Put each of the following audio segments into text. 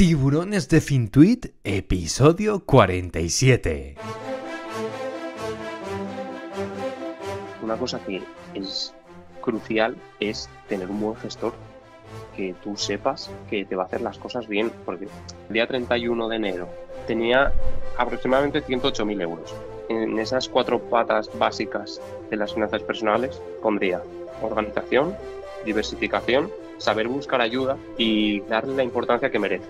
Tiburones de Fintuit, episodio 47. Una cosa que es crucial es tener un buen gestor que tú sepas que te va a hacer las cosas bien, porque el día 31 de enero tenía aproximadamente 108.000 euros. En esas cuatro patas básicas de las finanzas personales pondría organización, diversificación, saber buscar ayuda y darle la importancia que merece.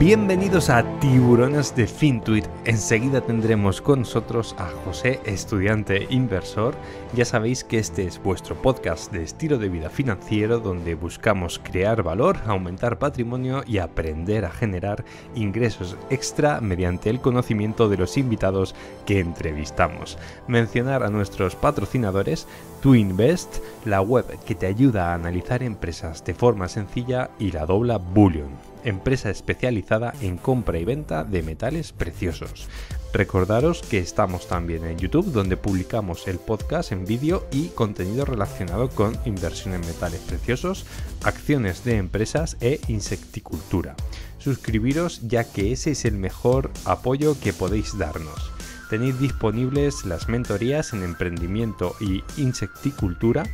Bienvenidos a Tiburones de Fintuit. Enseguida tendremos con nosotros a José, estudiante inversor. Ya sabéis que este es vuestro podcast de estilo de vida financiero donde buscamos crear valor, aumentar patrimonio y aprender a generar ingresos extra mediante el conocimiento de los invitados que entrevistamos. Mencionar a nuestros patrocinadores Twinvest, la web que te ayuda a analizar empresas de forma sencilla y la dobla Bullion empresa especializada en compra y venta de metales preciosos. Recordaros que estamos también en YouTube, donde publicamos el podcast en vídeo y contenido relacionado con inversión en metales preciosos, acciones de empresas e insecticultura. Suscribiros ya que ese es el mejor apoyo que podéis darnos. Tenéis disponibles las mentorías en emprendimiento y insecticultura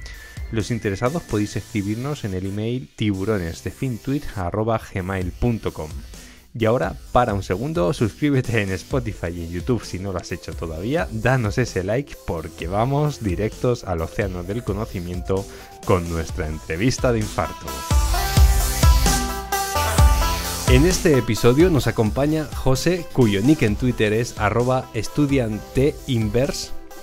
los interesados podéis escribirnos en el email fintweet.com. Y ahora, para un segundo, suscríbete en Spotify y en YouTube si no lo has hecho todavía, danos ese like porque vamos directos al océano del conocimiento con nuestra entrevista de infarto. En este episodio nos acompaña José, cuyo nick en Twitter es arroba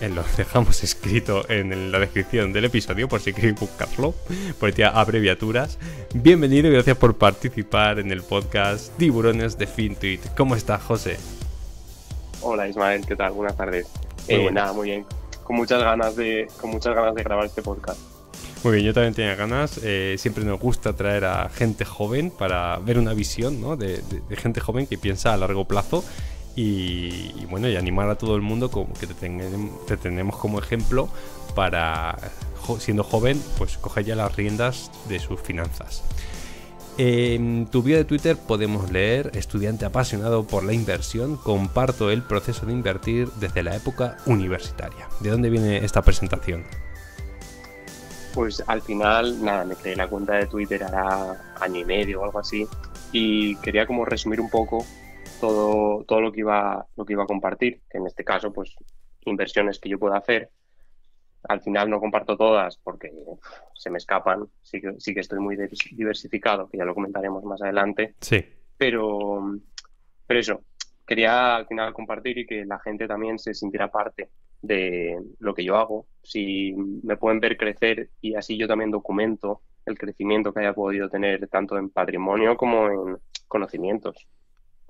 eh, los dejamos escrito en la descripción del episodio por si queréis buscarlo, por abreviaturas. Bienvenido y gracias por participar en el podcast Tiburones de Fintuit. ¿Cómo estás, José? Hola Ismael, ¿qué tal? Buenas tardes. eh, nada, muy bien. Con muchas ganas de, con muchas ganas de grabar este podcast. Muy bien, yo también tenía ganas. Eh, siempre nos gusta traer a gente joven para ver una visión ¿no? de gente joven que piensa a largo plazo y, bueno, y animar a todo el mundo como que te, tenemos como ejemplo para, siendo joven, pues coger ya las riendas de sus finanzas. En tu bio de Twitter podemos leer, estudiante apasionado por la inversión, comparto el proceso de invertir desde la época universitaria. ¿De dónde viene esta presentación? Pues al final, nada, me creé la cuenta de Twitter hará año y medio o algo así y quería como resumir un poco todo, lo, que iba, lo que iba a compartir, que en este caso, pues inversiones que yo pueda hacer. Al final no comparto todas porque se me escapan, sí que, estoy muy diversificado, que ya lo comentaremos más adelante. Sí. Pero, pero eso, quería al final compartir y que la gente también se sintiera parte de lo que yo hago. Si me pueden ver crecer y así yo también documento el crecimiento que haya podido tener tanto en patrimonio como en conocimientos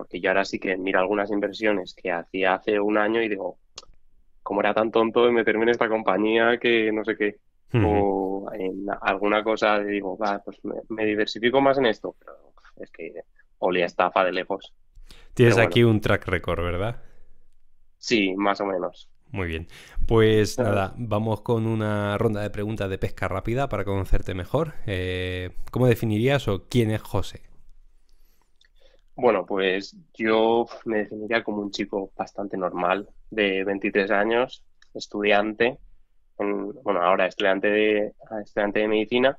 porque yo ahora sí que miro algunas inversiones que hacía hace un año y digo, ...como era tan tonto de meterme en esta compañía que no sé qué? O en alguna cosa digo, va, pues me, diversifico más en esto, pero es que olía estafa de lejos. Tienes aquí un track record, ¿verdad? Sí, más o menos. Muy bien. Pues nada, vamos con una ronda de preguntas de pesca rápida para conocerte mejor. Eh, ¿Cómo definirías o quién es José? Bueno, pues yo me definiría como un chico bastante normal, de 23 años, estudiante, bueno, ahora estudiante de, estudiante de medicina,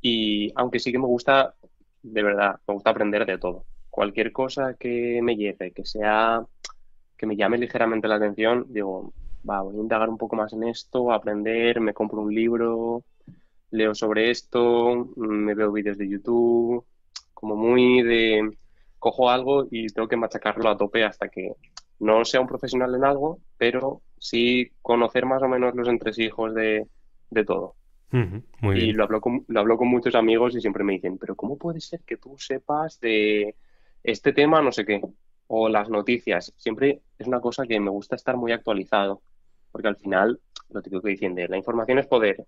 y aunque sí que me gusta, de verdad, me gusta aprender de todo. Cualquier cosa que me lleve, que sea, que me llame ligeramente la atención, digo, va, voy a indagar un poco más en esto, aprender, me compro un libro, leo sobre esto, me veo vídeos de YouTube, como muy de cojo algo y tengo que machacarlo a tope hasta que no sea un profesional en algo, pero sí conocer más o menos los entresijos de, de todo. y Lo, hablo con, lo hablo con muchos amigos y siempre me dicen, pero ¿cómo puede ser que tú sepas de este tema, no sé qué? O las noticias. Siempre es una cosa que me gusta estar muy actualizado, porque al final, lo tengo que dicen de la información es poder.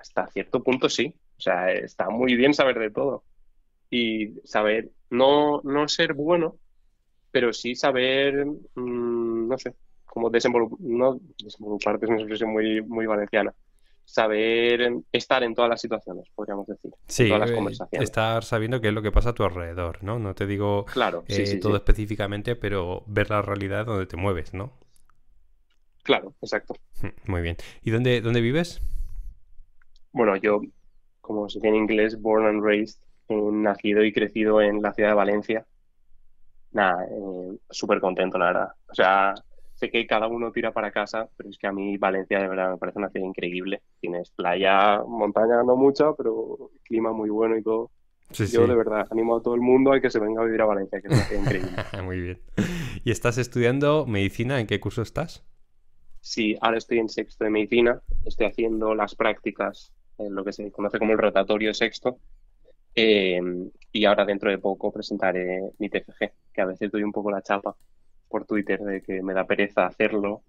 Hasta cierto punto sí. O sea, está muy bien saber de todo y saber no, ser bueno, pero sí saber, mm, no sé, como desenvoluparte, no, es una expresión muy, muy valenciana. Saber estar en todas las situaciones, podríamos decir. todas las eh, conversaciones. estar sabiendo qué es lo que pasa a tu alrededor, ¿no? No te digo claro, eh, todo específicamente, pero ver la realidad donde te mueves, ¿no? Claro, exacto. Hmm, muy bien. ¿Y dónde, dónde vives? Bueno, yo, como se dice en inglés, born and raised nacido y crecido en la ciudad de Valencia. Nada, eh, súper contento, la verdad. O sea, sé que cada uno tira para casa, pero es que a mí Valencia de verdad me parece una ciudad increíble. Tienes playa, montaña no mucha, pero clima muy bueno y todo. Yo de verdad animo a todo el mundo a que se venga a vivir a Valencia, que es una increíble. muy bien. ¿Y estás estudiando medicina? ¿En qué curso estás? Sí, ahora estoy en sexto de medicina. Estoy haciendo las prácticas en lo que se conoce como el rotatorio sexto, eh, y ahora dentro de poco presentaré mi TFG, que a veces doy un poco la chapa por Twitter de que me da pereza hacerlo.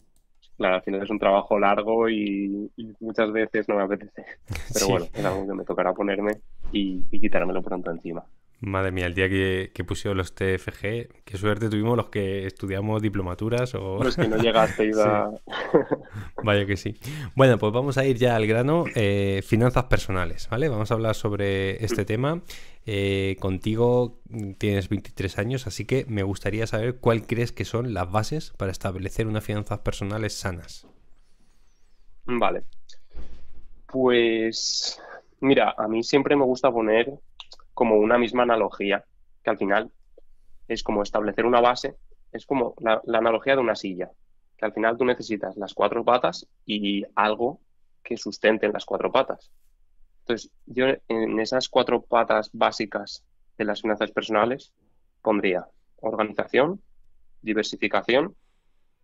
Claro, al final es un trabajo largo y, muchas veces no me apetece. Pero bueno, es algo que me tocará ponerme y, y quitármelo pronto encima. Madre mía, el día que, pusieron los TFG, qué suerte tuvimos los que estudiamos diplomaturas o... Los que no llegaste a... Vaya que sí. Bueno, pues vamos a ir ya al grano. Eh, finanzas personales, ¿vale? Vamos a hablar sobre este mm. tema. Eh, contigo tienes 23 años, así que me gustaría saber cuál crees que son las bases para establecer unas finanzas personales sanas. Vale. Pues... Mira, a mí siempre me gusta poner como una misma analogía, que al final es como establecer una base, es como la, analogía de una silla, que al final tú necesitas las cuatro patas y algo que sustente las cuatro patas. Entonces, yo en esas cuatro patas básicas de las finanzas personales pondría organización, diversificación,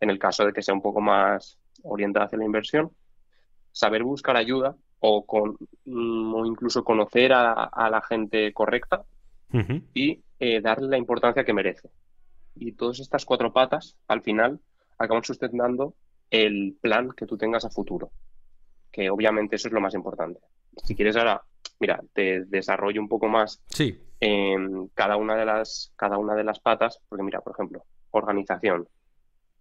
en el caso de que sea un poco más orientada hacia la inversión, saber buscar ayuda, o, con, mm, incluso conocer a, la gente correcta y eh, darle la importancia que merece. Y todas estas cuatro patas, al final, acaban sustentando el plan que tú tengas a futuro, que obviamente eso es lo más importante. Si quieres ahora, mira, te desarrollo un poco más sí. en cada una de las cada una de las patas, porque mira, por ejemplo, organización,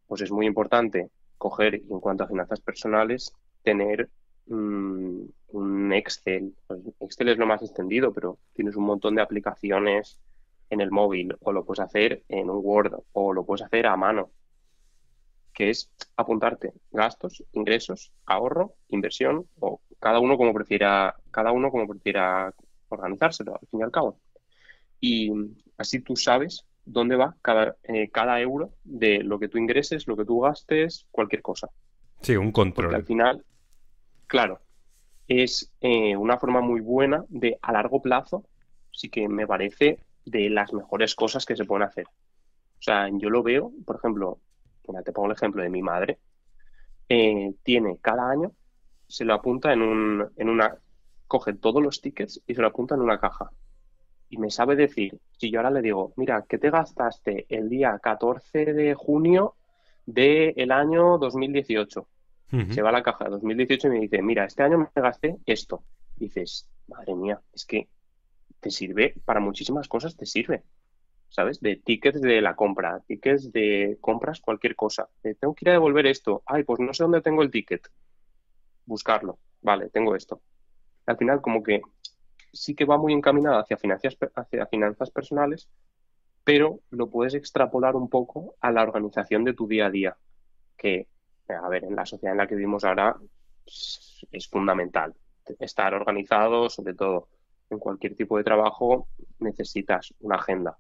pues es muy importante coger en cuanto a finanzas personales tener Mm, un Excel. Pues, Excel es lo más extendido, pero tienes un montón de aplicaciones en el móvil o lo puedes hacer en un Word o lo puedes hacer a mano, que es apuntarte gastos, ingresos, ahorro, inversión o cada uno como prefiera, cada uno como prefiera organizárselo al fin y al cabo. Y así tú sabes dónde va cada, eh, euro de lo que tú ingreses, lo que tú gastes, cualquier cosa. Sí, un control. al final, Claro, es eh, una forma muy buena de a largo plazo, sí que me parece de las mejores cosas que se pueden hacer. O sea, yo lo veo, por ejemplo, mira, te pongo el ejemplo de mi madre, eh, tiene cada año, se lo apunta en, un, en una, coge todos los tickets y se lo apunta en una caja. Y me sabe decir, si yo ahora le digo, mira, ¿qué te gastaste el día 14 de junio del año 2018? Se va a la caja 2018 y me dice, mira, este año me gasté esto. Y dices, madre mía, es que te sirve para muchísimas cosas, te sirve. ¿Sabes? De tickets de la compra, tickets de compras cualquier cosa. tengo que ir a devolver esto. Ay, pues no sé dónde tengo el ticket. Buscarlo. Vale, tengo esto. Al final, como que sí que va muy encaminada hacia finanzas, hacia finanzas personales, pero lo puedes extrapolar un poco a la organización de tu día a día. Que a ver, en la sociedad en la que vivimos ahora pues, es fundamental estar organizado, sobre todo en cualquier tipo de trabajo, necesitas una agenda,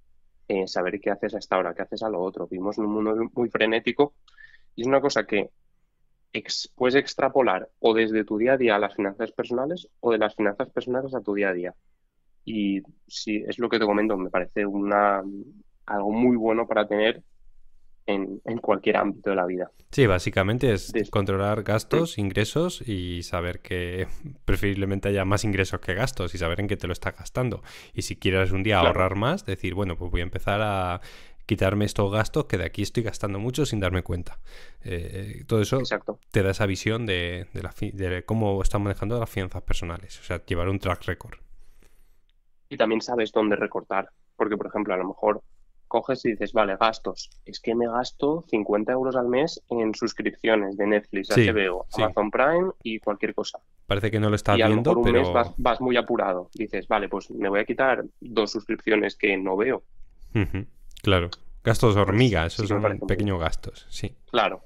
eh, saber qué haces a esta hora, qué haces a lo otro. Vivimos en un mundo muy frenético y es una cosa que puedes extrapolar o desde tu día a día a las finanzas personales o de las finanzas personales a tu día a día. Y si es lo que te comento, me parece una, algo muy bueno para tener en, cualquier ámbito de la vida. Sí, básicamente es controlar gastos, mm. ingresos y saber que preferiblemente haya más ingresos que gastos y saber en qué te lo estás gastando. Y si quieres un día ahorrar más, decir, bueno, pues voy a empezar a quitarme estos gastos que de aquí estoy gastando mucho sin darme cuenta. Eh, eh, todo eso te da esa visión de, cómo estás manejando las finanzas personales, o sea, llevar un track record. Y también sabes dónde recortar, porque por ejemplo, a lo mejor coges y dices, vale, gastos. Es que me gasto 50 euros al mes en suscripciones de Netflix, HBO, Amazon Prime y cualquier cosa. Parece que no lo estás viendo, pero... vas, muy apurado. Dices, vale, pues me voy a quitar dos suscripciones que no veo. Claro. Gastos hormigas. esos son pequeños gastos, sí. Claro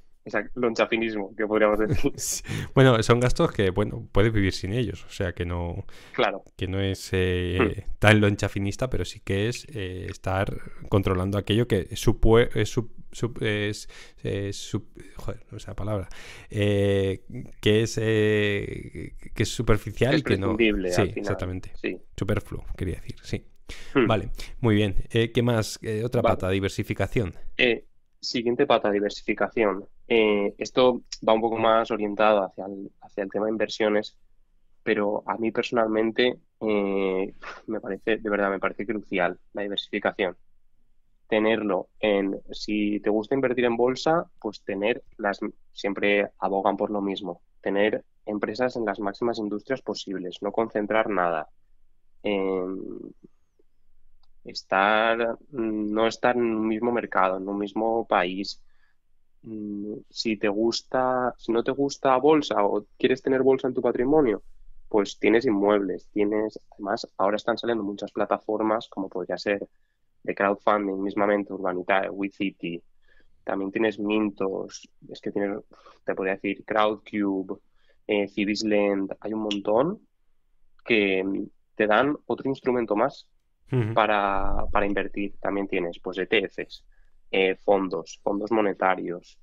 lonchafinismo, que podríamos decir. bueno, son gastos que, bueno, puedes vivir sin ellos, o sea que no, claro. que no es eh, hmm. tan lonchafinista, pero sí que es eh, estar controlando aquello que eh, es, eh, joder, no la palabra, que es que es superficial y que no, sí, al final. exactamente, superfluo, quería decir, sí. Hmm. Vale, muy bien. ¿Qué más? otra pata, diversificación. siguiente pata, diversificación. Eh, esto va un poco más orientado hacia el, hacia el tema de inversiones, pero a mí personalmente eh, me parece, de verdad, me parece crucial la diversificación. Tenerlo en, si te gusta invertir en bolsa, pues tener las, siempre abogan por lo mismo, tener empresas en las máximas industrias posibles, no concentrar nada. Em, estar, no estar en un mismo mercado, en un mismo país, Mm, si te gusta, si no te gusta bolsa o quieres tener bolsa en tu patrimonio, pues tienes inmuebles, tienes, además, ahora están saliendo muchas plataformas como podría ser de crowdfunding mismamente, Urbanita, WeCity, también tienes Mintos, es que tienes, te podría decir Crowdcube, eh, hay un montón que te dan otro instrumento más para, para invertir. También tienes, pues, ETFs, eh, fondos, fondos monetarios,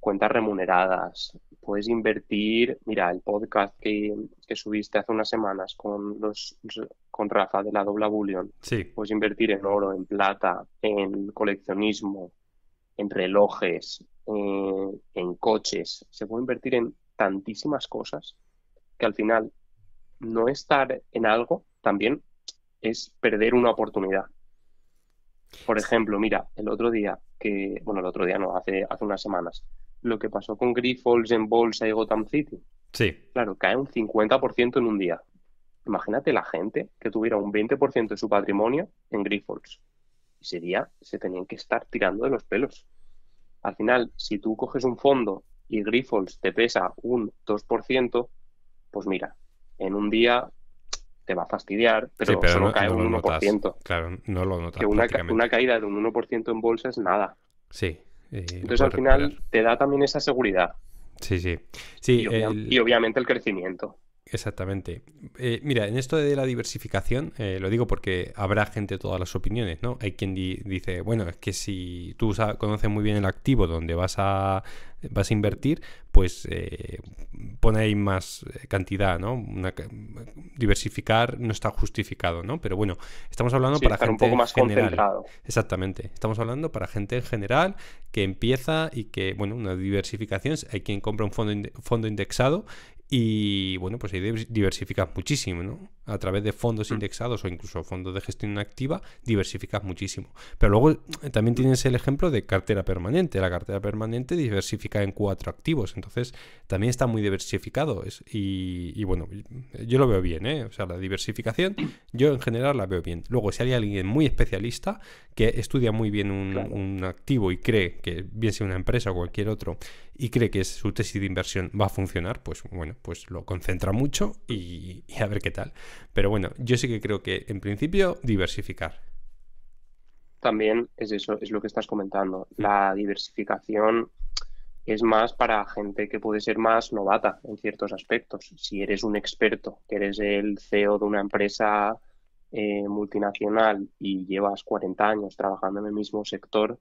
cuentas remuneradas. Puedes invertir, mira, el podcast que, subiste hace unas semanas con, los, con Rafa de la Dobla Bullion. Puedes invertir en oro, en plata, en coleccionismo, en relojes, eh, en coches. Se puede invertir en tantísimas cosas que al final no estar en algo también es perder una oportunidad. Por ejemplo, mira, el otro día, que, bueno, el otro día no, hace, unas semanas, lo que pasó con Grifols en Bolsa y Gotham City. Sí. Claro, cae un 50% en un día. Imagínate la gente que tuviera un 20% de su patrimonio en Grifols. Ese día se tenían que estar tirando de los pelos. Al final, si tú coges un fondo y Grifols te pesa un 2%, pues mira, en un día te va a fastidiar, pero, no, cae un 1%. Claro, no lo notas. Que una, caída de un 1% en bolsa es nada. Sí. Eh, Entonces al final te da también esa seguridad. Sí, sí. sí y obviamente el crecimiento. Exactamente. Eh, mira, en esto de la diversificación, eh, lo digo porque habrá gente de todas las opiniones, ¿no? Hay quien dice, bueno, es que si tú conoces muy bien el activo donde vas a, vas a invertir, pues eh, pone ahí más eh, cantidad, ¿no? diversificar no está justificado, ¿no? Pero bueno, estamos hablando para gente un poco más general. Concentrado. Exactamente. Estamos hablando para gente en general que empieza y que, bueno, una diversificación, hay quien compra un fondo, fondo indexado y bueno, pues ahí diversificas muchísimo, ¿no? A través de fondos mm. indexados o incluso fondos de gestión activa, diversificas muchísimo. Pero luego eh, también mm. tienes el ejemplo de cartera permanente. La cartera permanente diversifica en cuatro activos, entonces también está muy diversificado. Es, y, bueno, yo lo veo bien, ¿eh? O sea, la diversificación, yo en general la veo bien. Luego, si hay alguien muy especialista que estudia muy bien un activo y cree que, bien sea una empresa o cualquier otro, y cree que su tesis de inversión va a funcionar, pues bueno, pues lo concentra mucho y, a ver qué tal. Pero bueno, yo sí que creo que en principio diversificar. También es eso, es lo que estás comentando. Mm. La diversificación es más para gente que puede ser más novata en ciertos aspectos. Si eres un experto, que eres el CEO de una empresa eh, multinacional y llevas 40 años trabajando en el mismo sector,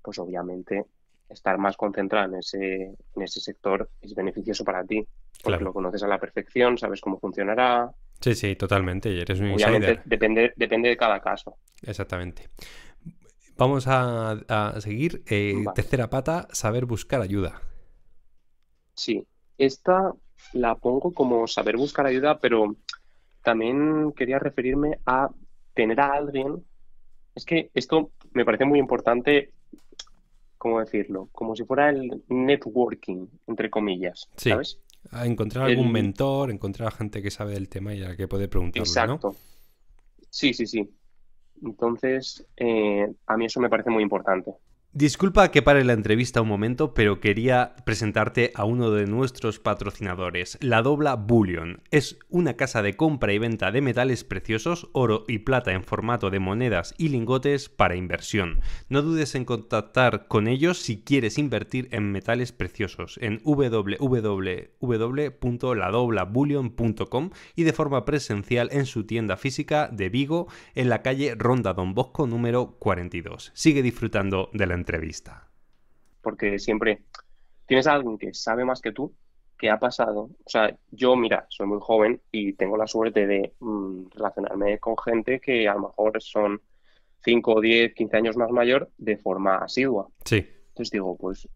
pues obviamente estar más concentrada en ese, sector es beneficioso para ti, porque lo conoces a la perfección, sabes cómo funcionará. Sí, sí, totalmente, y eres un insider. Depende, depende de cada caso. Exactamente. Vamos a, seguir. Eh, tercera pata, saber buscar ayuda. Sí, esta la pongo como saber buscar ayuda, pero también quería referirme a tener a alguien. Es que esto me parece muy importante ¿cómo decirlo? Como si fuera el networking, entre comillas, sí. ¿sabes? A encontrar algún mentor, encontrar a gente que sabe del tema y a la que puede preguntar Exacto. Sí, sí, sí. Entonces, eh, a mí eso me parece muy importante. Disculpa que pare la entrevista un momento, pero quería presentarte a uno de nuestros patrocinadores, la Dobla Bullion. Es una casa de compra y venta de metales preciosos, oro y plata en formato de monedas y lingotes para inversión. No dudes en contactar con ellos si quieres invertir en metales preciosos en www.ladoblabullion.com y de forma presencial en su tienda física de Vigo en la calle Ronda Don Bosco número 42. Sigue disfrutando de la entrevista? Porque siempre tienes a alguien que sabe más que tú, que ha pasado. O sea, yo, mira, soy muy joven y tengo la suerte de mm, relacionarme con gente que a lo mejor son 5, 10, 15 años más mayor de forma asidua. Sí. Entonces digo, pues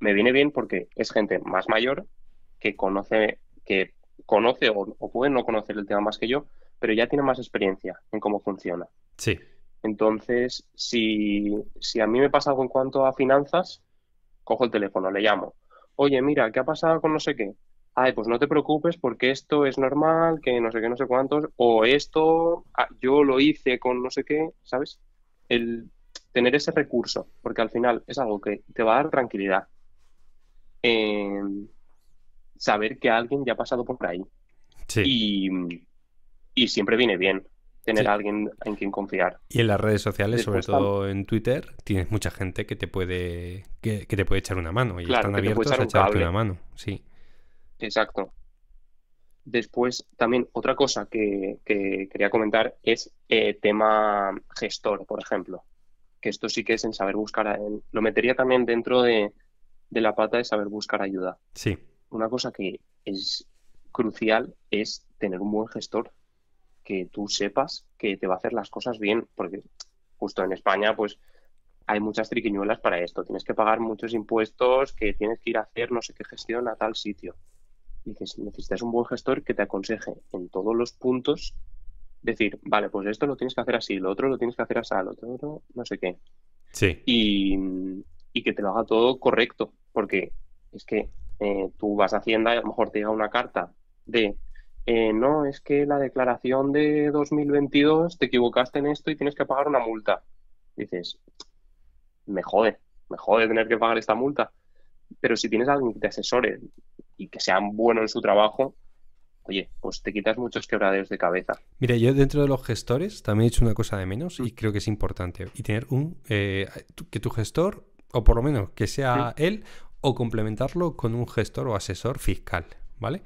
me viene bien porque es gente más mayor que conoce, que conoce o puede no conocer el tema más que yo, pero ya tiene más experiencia en cómo funciona. Sí. Entonces, si, si a mí me pasa algo en cuanto a finanzas, cojo el teléfono, le llamo. Oye, mira, ¿qué ha pasado con no sé qué? ay, pues no te preocupes porque esto es normal, que no sé qué, no sé cuántos, o esto ah, yo lo hice con no sé qué, ¿sabes? El tener ese recurso, porque al final es algo que te va a dar tranquilidad. Em, saber que alguien ya ha pasado por ahí. Y, y siempre viene bien tener a alguien en quien confiar. Y en las redes sociales, sobre todo en Twitter, tienes mucha gente que te puede, que, te puede echar una mano y están abiertos a echarte una mano, sí. Exacto. Después, también otra cosa que, quería comentar es el eh, tema gestor, por ejemplo. Que esto sí que es en saber buscar. Lo metería también dentro de la pata de saber buscar ayuda. Sí. Una cosa que es crucial es tener un buen gestor que tú sepas que te va a hacer las cosas bien, porque justo en España, pues hay muchas triquiñuelas para esto. Tienes que pagar muchos impuestos, que tienes que ir a hacer no sé qué gestión a tal sitio. Y que si necesitas un buen gestor que te aconseje en todos los puntos, decir, vale, pues esto lo tienes que hacer así, lo otro lo tienes que hacer así, lo otro no sé qué. Sí. Y, que te lo haga todo correcto, porque es que eh, tú vas a Hacienda y a lo mejor te llega una carta de eh, no, es que la declaración de 2022 te equivocaste en esto y tienes que pagar una multa. Dices, me jode, me jode tener que pagar esta multa. Pero si tienes a alguien que te asesore y que sean bueno en su trabajo, oye, pues te quitas muchos quebraderos de cabeza. Mira, yo dentro de los gestores también he hecho una cosa de menos y mm. creo que es importante. Y tener un. Eh, que tu gestor, o por lo menos que sea mm. él, o complementarlo con un gestor o asesor fiscal, ¿vale?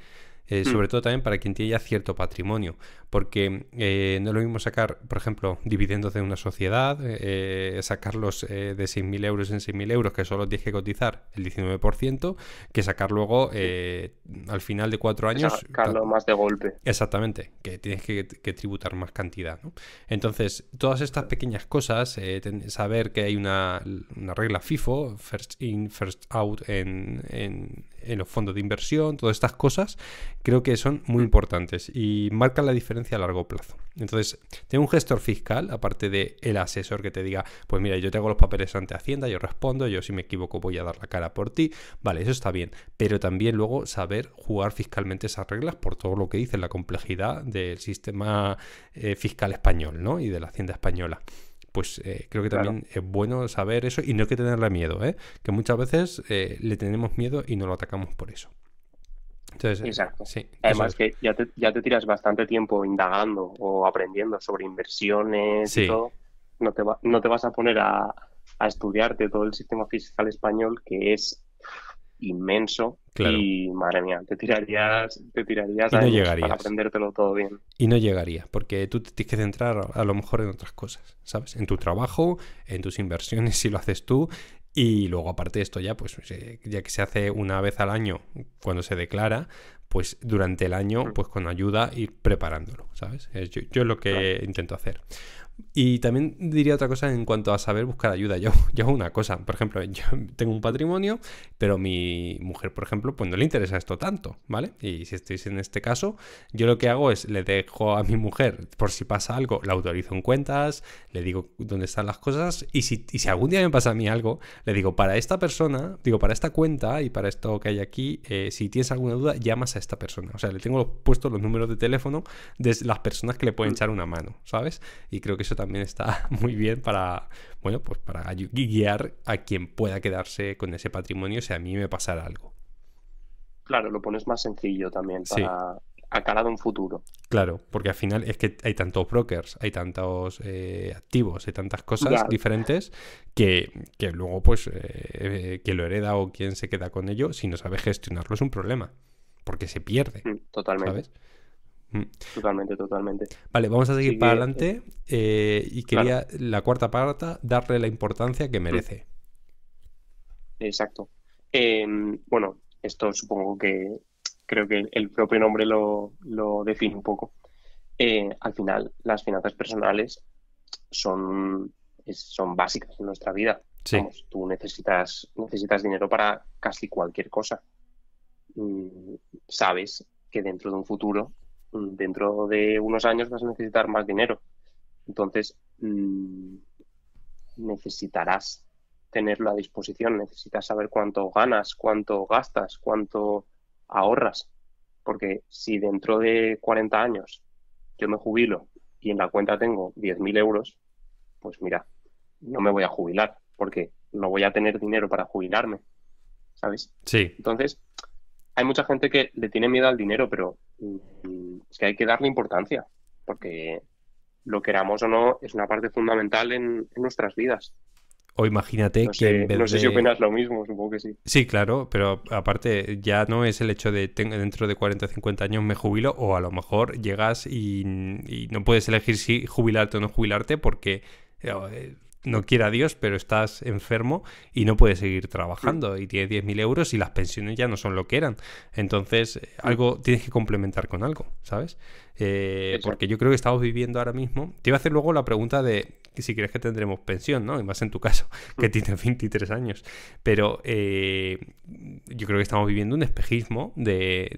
Eh, mm. sobre todo también para quien tiene ya cierto patrimonio, porque eh, no es lo mismo sacar, por ejemplo, dividendos de una sociedad, eh, sacarlos de 6.000 euros en 6.000 euros, que solo tienes que cotizar el 19%, que sacar luego al final de cuatro años... Sacarlo más de golpe. Exactamente, que tienes que, tributar más cantidad. Entonces, todas estas pequeñas cosas, saber que hay una, una regla FIFO, first in, first out en en eh, los fondos de inversión, todas estas cosas, creo que son muy importantes y marcan la diferencia a largo plazo. Entonces, tener un gestor fiscal, aparte de el asesor que te diga, pues mira, yo te hago los papeles ante Hacienda, yo respondo, yo si me equivoco voy a dar la cara por ti, vale, eso está bien, pero también luego saber jugar fiscalmente esas reglas por todo lo que dice la complejidad del sistema eh, fiscal español, ¿no? Y de la Hacienda española pues eh, creo que también es bueno saber eso y no hay que tenerle miedo, ¿eh? que muchas veces eh, le tenemos miedo y no lo atacamos por eso. Entonces, Exacto. Además que ya te, tiras bastante tiempo indagando o aprendiendo sobre inversiones y todo. No te, no te vas a poner a, a estudiarte todo el sistema fiscal español, que es inmenso y madre mía, te tirarías, te tirarías para aprendértelo todo bien. Y no llegaría, porque tú tienes que centrar a lo mejor en otras cosas, ¿sabes? En tu trabajo, en tus inversiones si lo haces tú. Y luego, aparte de esto, ya, pues, eh, ya que se hace una vez al año cuando se declara, pues durante el año, mm. pues con ayuda, ir preparándolo, ¿sabes? Es yo, es lo que intento hacer. Y también diría otra cosa en cuanto a saber buscar ayuda. Yo, yo hago una cosa, por ejemplo, yo tengo un patrimonio, pero mi mujer, por ejemplo, pues no le interesa esto tanto, ¿vale? Y si estoy en este caso, yo lo que hago es le dejo a mi mujer, por si pasa algo, la autorizo en cuentas, le digo dónde están las cosas y si, y si algún día me pasa a mí algo, le digo, para esta persona, digo, para esta cuenta y para esto que hay aquí, eh, si tienes alguna duda, llamas a esta persona. O sea, le tengo puestos los números de teléfono de las personas que le pueden mm. echar una mano, ¿sabes? Y creo que eso también está muy bien para, bueno, pues para guiar a quien pueda quedarse con ese patrimonio si a mí me pasara algo. Claro, lo pones más sencillo también para, sí acarado un futuro. Claro, porque al final es que hay tantos brokers, hay tantos eh, activos, hay tantas cosas diferentes que, que, luego, pues, eh, eh, quien lo hereda o quien se queda con ello, si no sabe gestionarlo es un problema, porque se pierde. Mm, totalmente. Mm. Totalmente, totalmente. Vale, vamos a seguir para adelante eh, y quería la cuarta parte darle la importancia que merece. Mm. Exacto. Em, bueno, esto supongo que creo que el propio nombre lo, define un poco. Eh, al final, las finanzas personales son, son básicas en nuestra vida. tú necesitas, necesitas dinero para casi cualquier cosa. Mm, sabes que dentro de un futuro dentro de unos años vas a necesitar más dinero. Entonces, mm, necesitarás tenerlo a disposición, necesitas saber cuánto ganas, cuánto gastas, cuánto ahorras. Porque si dentro de 40 años yo me jubilo y en la cuenta tengo 10.000 euros, pues mira, no me voy a jubilar porque no voy a tener dinero para jubilarme. ¿Sabes? Sí. Entonces, hay mucha gente que le tiene miedo al dinero, pero mm, es que hay que darle importancia, porque lo queramos o no es una parte fundamental en, nuestras vidas. O imagínate que... no sé si opinas lo mismo, supongo que sí. Sí, claro, pero aparte ya no es el hecho de dentro de 40 o 50 años me jubilo o a lo mejor llegas y, y no puedes elegir si jubilarte o no jubilarte porque eh, no quiera Dios, pero estás enfermo y no puedes seguir trabajando y tienes 10.000 euros y las pensiones ya no son lo que eran. Entonces, eh, algo tienes que complementar con algo, ¿sabes? Eh, porque yo creo que estamos viviendo ahora mismo. Te iba a hacer luego la pregunta de si crees que tendremos pensión, ¿no? Y más en tu caso, que mm. tienes 23 años. Pero eh, yo creo que estamos viviendo un espejismo de,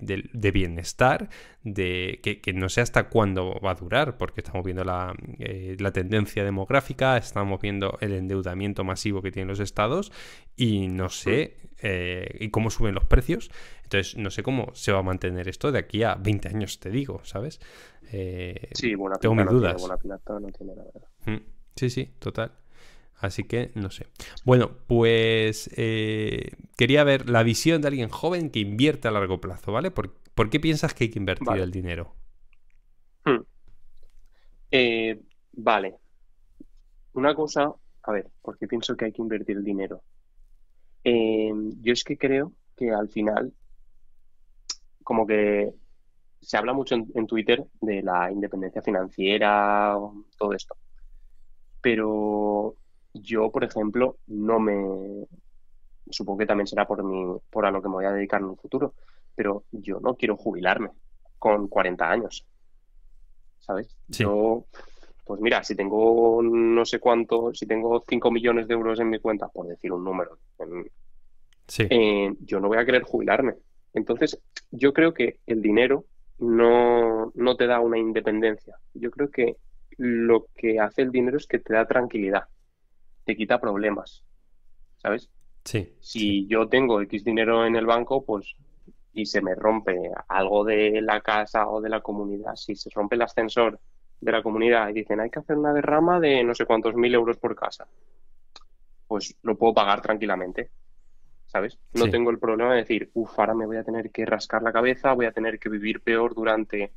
bienestar, de que, no sé hasta cuándo va a durar, porque estamos viendo la tendencia demográfica, estamos viendo el endeudamiento masivo que tienen los estados y no sé, eh, y cómo suben los precios. Entonces, no sé cómo se va a mantener esto de aquí a 20 años, te digo, ¿sabes? Eh, sí, buena tengo mis dudas. Mm, sí, sí, total. Así que no sé. Bueno, pues eh, quería ver la visión de alguien joven que invierte a largo plazo, ¿vale? ¿Por, qué piensas que hay que invertir el dinero? Hmm. vale, una cosa, a ver, ¿por qué pienso que hay que invertir el dinero. Eh, yo es que creo que al final, como que se habla mucho en, Twitter de la independencia financiera, todo esto. Pero yo, por ejemplo, no me. Supongo que también será por, mi, por a lo que me voy a dedicar en un futuro, pero yo no quiero jubilarme con 40 años. ¿Sabes? Sí. Yo pues mira, si tengo no sé cuánto, si tengo 5 millones de euros en mi cuenta, por decir un número, eh, yo no voy a querer jubilarme. Entonces, yo creo que el dinero no, no te da una independencia. Yo creo que lo que hace el dinero es que te da tranquilidad, te quita problemas, ¿sabes? Si yo tengo X dinero en el banco, pues y se me rompe algo de la casa o de la comunidad, si se rompe el ascensor de la comunidad y dicen hay que hacer una derrama de no sé cuántos mil euros por casa, pues lo puedo pagar tranquilamente. ¿Sabes? No tengo el problema de decir, uff, ahora me voy a tener que rascar la cabeza, voy a tener que vivir peor durante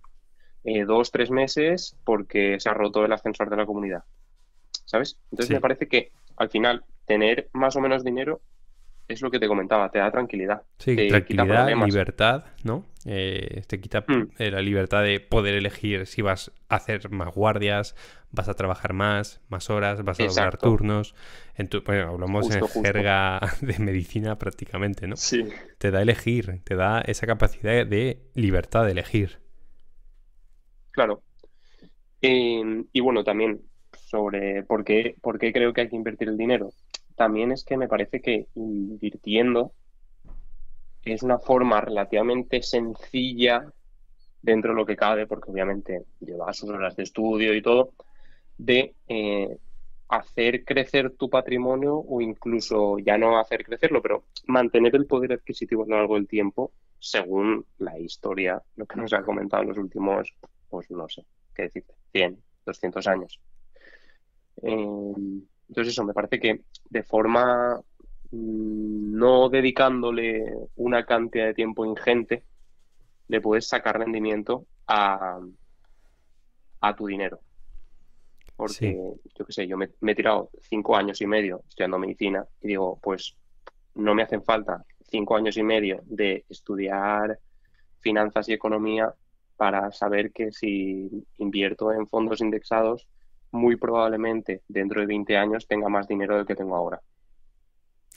eh, dos, tres meses porque se ha roto el ascensor de la comunidad. ¿Sabes? Entonces me parece que al final tener más o menos dinero es lo que te comentaba, te da tranquilidad. Sí, tranquilidad, libertad, ¿no? Eh, te quita mm. eh, la libertad de poder elegir si vas a hacer más guardias, vas a trabajar más, más horas, vas a lograr turnos. En bueno, hablamos en jerga de medicina prácticamente, ¿no? Sí. Te da elegir, te da esa capacidad de libertad de elegir. Claro. y bueno, también sobre por qué, por qué creo que hay que invertir el dinero también es que me parece que invirtiendo es una forma relativamente sencilla dentro de lo que cabe, porque obviamente llevas sus horas de estudio y todo, de eh, hacer crecer tu patrimonio o incluso ya no hacer crecerlo, pero mantener el poder adquisitivo a lo largo del tiempo, según la historia, lo que nos ha comentado en los últimos, pues no sé, qué decir 100, 200 años. Eh, entonces eso, me parece que de forma mm, no dedicándole una cantidad de tiempo ingente, le puedes sacar rendimiento a, a tu dinero. Porque, yo qué sé, yo me, he tirado cinco años y medio estudiando medicina y digo, pues no me hacen falta cinco años y medio de estudiar finanzas y economía para saber que si invierto en fondos indexados, muy probablemente dentro de 20 años tenga más dinero del que tengo ahora.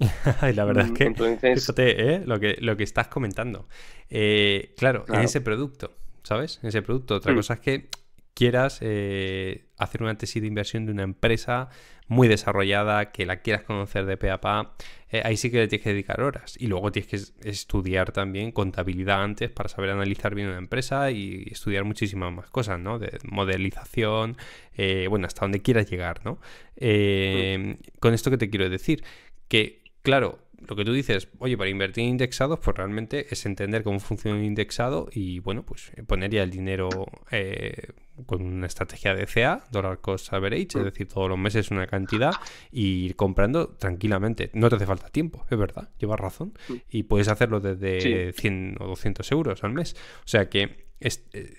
la verdad es mm, que, Entonces... ¿eh? lo, que, lo que estás comentando. Eh, claro, en ese producto, ¿sabes? en Ese producto. Otra mm. cosa es que quieras eh, hacer una tesis de inversión de una empresa muy desarrollada, que la quieras conocer de pe a pa, eh, ahí sí que le tienes que dedicar horas. Y luego tienes que estudiar también contabilidad antes para saber analizar bien una empresa y estudiar muchísimas más cosas, ¿no? De modelización, eh, bueno, hasta donde quieras llegar, ¿no? Mm. Con esto que te quiero decir, que claro, lo que tú dices, oye, para invertir en indexados, pues realmente es entender cómo funciona un indexado y, bueno, pues eh, poner ya el dinero eh, con una estrategia de CA, dollar cost average, es mm. decir, todos los meses una cantidad y ir comprando tranquilamente. No te hace falta tiempo, es verdad, llevas razón. Mm. Y puedes hacerlo desde 100 o 200 euros al mes. O sea que es, eh,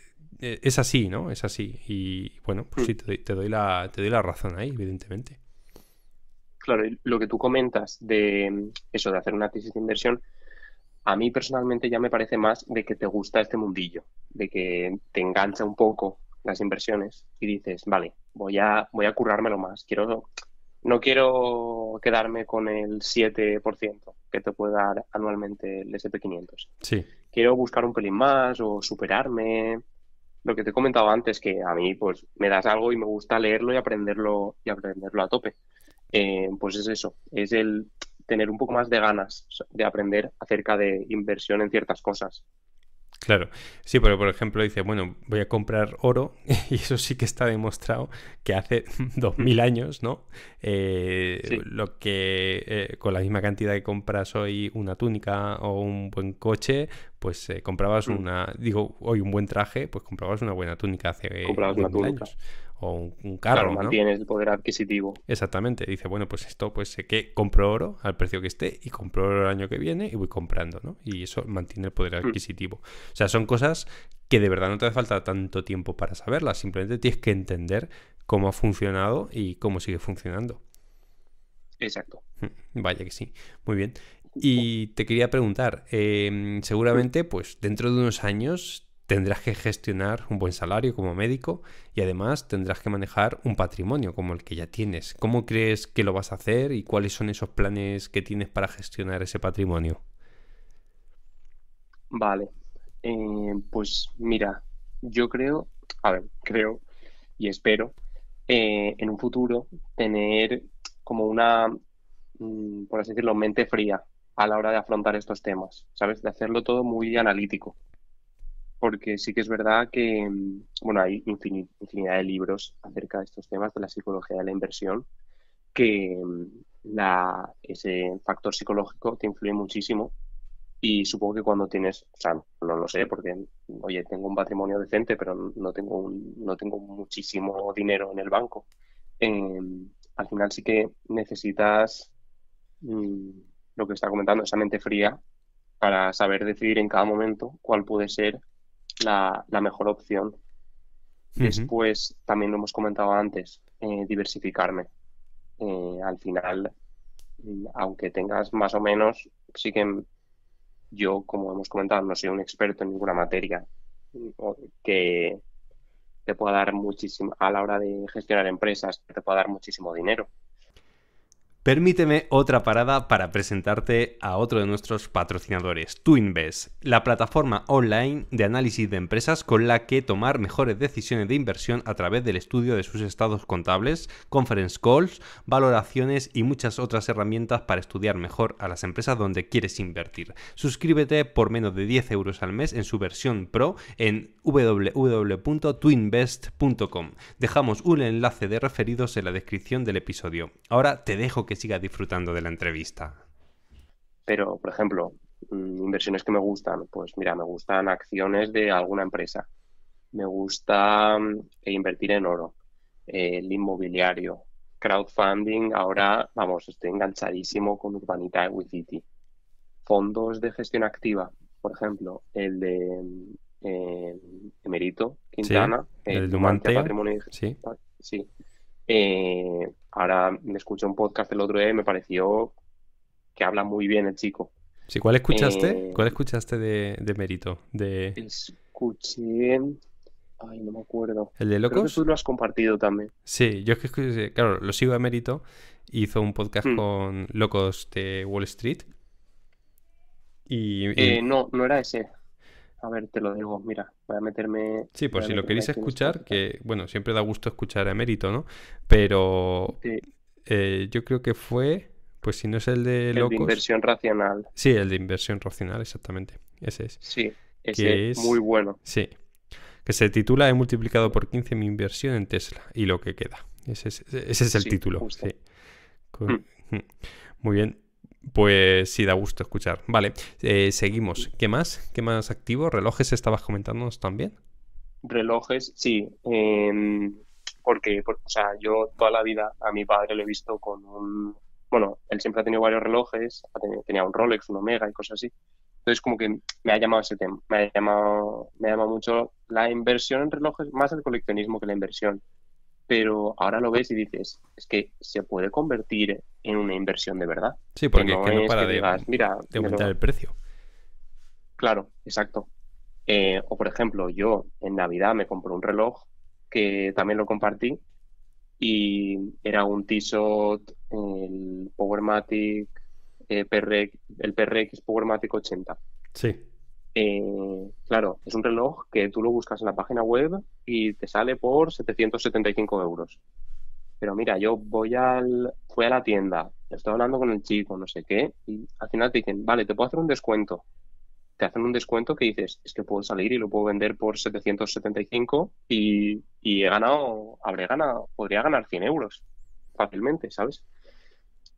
es así, ¿no? Es así. Y, bueno, pues mm. sí, te doy la, te doy la razón ahí, evidentemente. Claro, lo que tú comentas de mm, eso, de hacer una tesis de inversión, a mí personalmente ya me parece más de que te gusta este mundillo, de que te engancha un poco las inversiones y dices, vale, voy a, voy a currármelo más, quiero, no quiero quedarme con el 7% que te puede dar anualmente el SP500. Sí. Quiero buscar un pelín más o superarme. Lo que te he comentado antes, que a mí pues me das algo y me gusta leerlo y aprenderlo, y aprenderlo a tope. Eh, pues es eso, es el tener un poco más de ganas de aprender acerca de inversión en ciertas cosas. Claro, sí, pero por ejemplo dice, bueno, voy a comprar oro y eso sí que está demostrado que hace 2000 años, ¿no? Eh, lo que eh, con la misma cantidad que compras hoy una túnica o un buen coche, pues comprabas mm. una, digo, hoy un buen traje, pues comprabas una buena túnica hace 2.000 años o un, carro. Claro, mantienes el poder adquisitivo. Exactamente. Dice, bueno, pues esto, pues sé que compro oro al precio que esté y compro oro el año que viene y voy comprando, ¿no? Y eso mantiene el poder mm. adquisitivo. O sea, son cosas que de verdad no te hace falta tanto tiempo para saberlas. Simplemente tienes que entender cómo ha funcionado y cómo sigue funcionando. Exacto. Vaya que sí. Muy bien. Y te quería preguntar, em, seguramente, pues dentro de unos años Tendrás que gestionar un buen salario como médico y además tendrás que manejar un patrimonio como el que ya tienes. ¿Cómo crees que lo vas a hacer y cuáles son esos planes que tienes para gestionar ese patrimonio? Vale, eh, pues mira, yo creo, a ver, creo y espero eh, en un futuro tener como una, mm, por así decirlo, mente fría a la hora de afrontar estos temas, ¿sabes? De hacerlo todo muy analítico porque sí que es verdad que, mm, bueno, hay infinidad de libros acerca de estos temas de la psicología de la inversión, que mm, la, ese factor psicológico te influye muchísimo y supongo que cuando tienes, o sea, no lo sé, porque, oye, tengo un patrimonio decente, pero no tengo, no tengo muchísimo dinero en el banco. Em, al final sí que necesitas mm, lo que está comentando, esa mente fría para saber decidir en cada momento cuál puede ser la, mejor opción. Después, también lo hemos comentado antes, eh, diversificarme. Eh, al final, mm, aunque tengas más o menos, sí que yo, como hemos comentado, no soy un experto en ninguna materia mm, que te pueda dar muchísimo, a la hora de gestionar empresas, te pueda dar muchísimo dinero. Permíteme otra parada para presentarte a otro de nuestros patrocinadores, Twinvest, la plataforma online de análisis de empresas con la que tomar mejores decisiones de inversión a través del estudio de sus estados contables, conference calls, valoraciones y muchas otras herramientas para estudiar mejor a las empresas donde quieres invertir. Suscríbete por menos de 10 euros al mes en su versión pro en www.twinvest.com Dejamos un enlace de referidos en la descripción del episodio. Ahora te dejo que siga disfrutando de la entrevista. Pero, por ejemplo, mm, inversiones que me gustan, pues mira, me gustan acciones de alguna empresa, me gusta mm, eh, invertir en oro, el inmobiliario, crowdfunding, ahora, vamos, estoy enganchadísimo con Urbanita with WeCity Fondos de gestión activa, por ejemplo, el de mm, eh, Emerito Quintana, el, de Patrimonio Sí. sí. Eh, Ahora me escuché un podcast el otro día y me pareció que habla muy bien el chico. Sí, ¿cuál escuchaste? Eh, ¿Cuál escuchaste de, mérito? Escuché. Ay, no me acuerdo. ¿El de Locos? Creo que tú lo has compartido también. Sí, yo es que claro, lo sigo de mérito. Hizo un podcast hmm. con Locos de Wall Street. Eh, no, no era ese a ver, te lo digo, mira, voy a meterme... Sí, por si lo queréis escuchar, que bueno, siempre da gusto escuchar a Mérito, ¿no? Pero eh, yo creo que fue, pues si no es el de... Locos, el de inversión racional. Sí, el de inversión racional, exactamente. Ese es. Sí, ese es muy bueno. Sí. Que se titula He multiplicado por 15 mi inversión en Tesla y lo que queda. Ese es, ese es el título. Sí. Hmm. Hmm. Muy bien. Pues sí, da gusto escuchar. Vale, eh, seguimos. ¿Qué más? ¿Qué más activo? ¿Relojes estabas comentándonos también? Relojes, sí. Em, porque, sea, yo toda la vida a mi padre lo he visto con un... Bueno, él siempre ha tenido varios relojes, tenía un Rolex, un Omega y cosas así. Entonces, como que me ha llamado ese tema. Me ha llamado, me ha llamado mucho la inversión en relojes, más el coleccionismo que la inversión pero ahora lo ves y dices, es que se puede convertir en una inversión de verdad. Sí, porque no, para de, digas, Mira, de aumentar el precio. Claro, exacto. Eh, o por ejemplo, yo en Navidad me compré un reloj que también lo compartí y era un Tissot, el Powermatic, eh, el PRX Powermatic 80. Sí. Eh, claro, es un reloj que tú lo buscas en la página web y te sale por 775 euros. Pero mira, yo voy al, fui a la tienda, estoy hablando con el chico, no sé qué, y al final te dicen, vale, te puedo hacer un descuento. Te hacen un descuento que dices, es que puedo salir y lo puedo vender por 775 y, y he ganado, habré ganado, podría ganar 100 euros fácilmente, ¿sabes?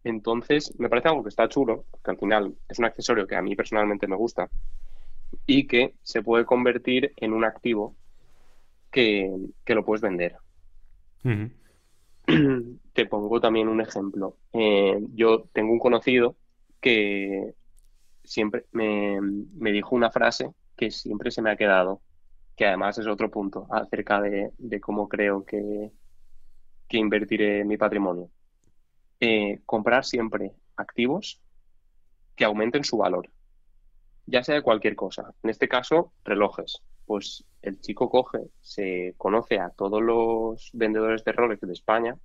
Entonces, me parece algo que está chulo, que al final es un accesorio que a mí personalmente me gusta, y que se puede convertir en un activo que, lo puedes vender. Te pongo también un ejemplo. Eh, yo tengo un conocido que siempre me, dijo una frase que siempre se me ha quedado, que además es otro punto acerca de, cómo creo que, invertiré mi patrimonio. Eh, comprar siempre activos que aumenten su valor ya sea de cualquier cosa. En este caso, relojes. Pues el chico coge, se conoce a todos los vendedores de Rolex de España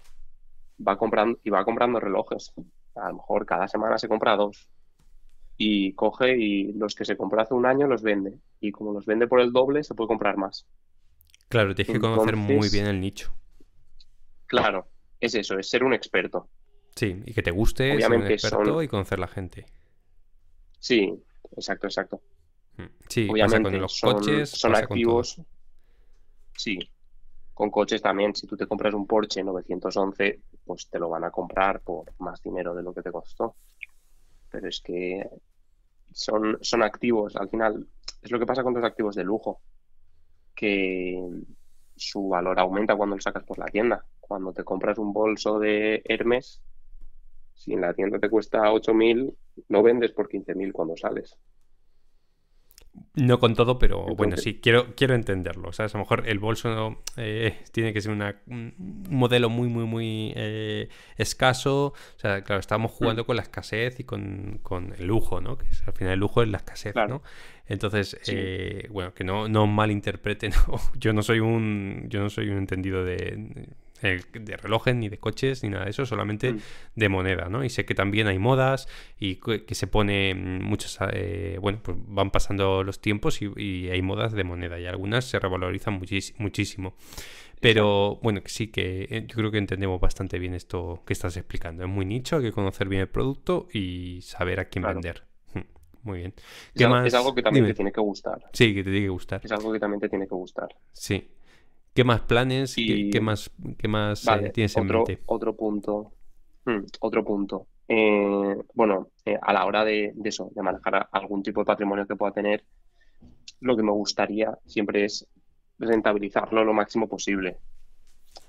va comprando, y va comprando relojes. A lo mejor cada semana se compra dos. Y coge y los que se compró hace un año los vende. Y como los vende por el doble, se puede comprar más. Claro, tienes que conocer muy bien el nicho. Claro, es eso, es ser un experto. Sí, y que te guste ser experto y conocer la gente. Sí, exacto, exacto. Hmm. Sí, obviamente los son, coches, son activos. sí, con coches también. Si tú te compras un Porsche 911, pues te lo van a comprar por más dinero de lo que te costó. Pero es que son, son activos. Al final, es lo que pasa con los activos de lujo, que su valor aumenta cuando lo sacas por la tienda. Cuando te compras un bolso de Hermes, si en la tienda te cuesta 8.000, no vendes por 15.000 cuando sales. No con todo, pero bueno, sí, quiero, quiero entenderlo. A lo mejor el bolso eh, tiene que ser un modelo muy, muy, muy eh, escaso. O sea, claro, estamos mm. jugando con la escasez y con, el lujo, ¿no? Que al final el lujo es la escasez, ¿no? Entonces, eh, bueno, que no, no malinterpreten. Yo no soy un. Yo no soy un entendido de eh, de relojes, ni de coches, ni nada de eso, solamente mm. de moneda, ¿no? Y sé que también hay modas y que, se pone muchas, eh, bueno, pues van pasando los tiempos y, hay modas de moneda y algunas se revalorizan muchísimo. Pero bueno, sí que eh, yo creo que entendemos bastante bien esto que estás explicando. Es muy nicho, hay que conocer bien el producto y saber a quién vender. Hmm, muy bien. es, algo que también te tiene que gustar. Sí, que te tiene que gustar. Es algo que también te tiene que gustar. Sí. ¿Qué más planes? Y... Qué, más, más eh, tienes otro, en mente? Otro punto. Hmm, otro punto. Eh, bueno, eh, a la hora de, eso, de manejar algún tipo de patrimonio que pueda tener, lo que me gustaría siempre es rentabilizarlo lo máximo posible.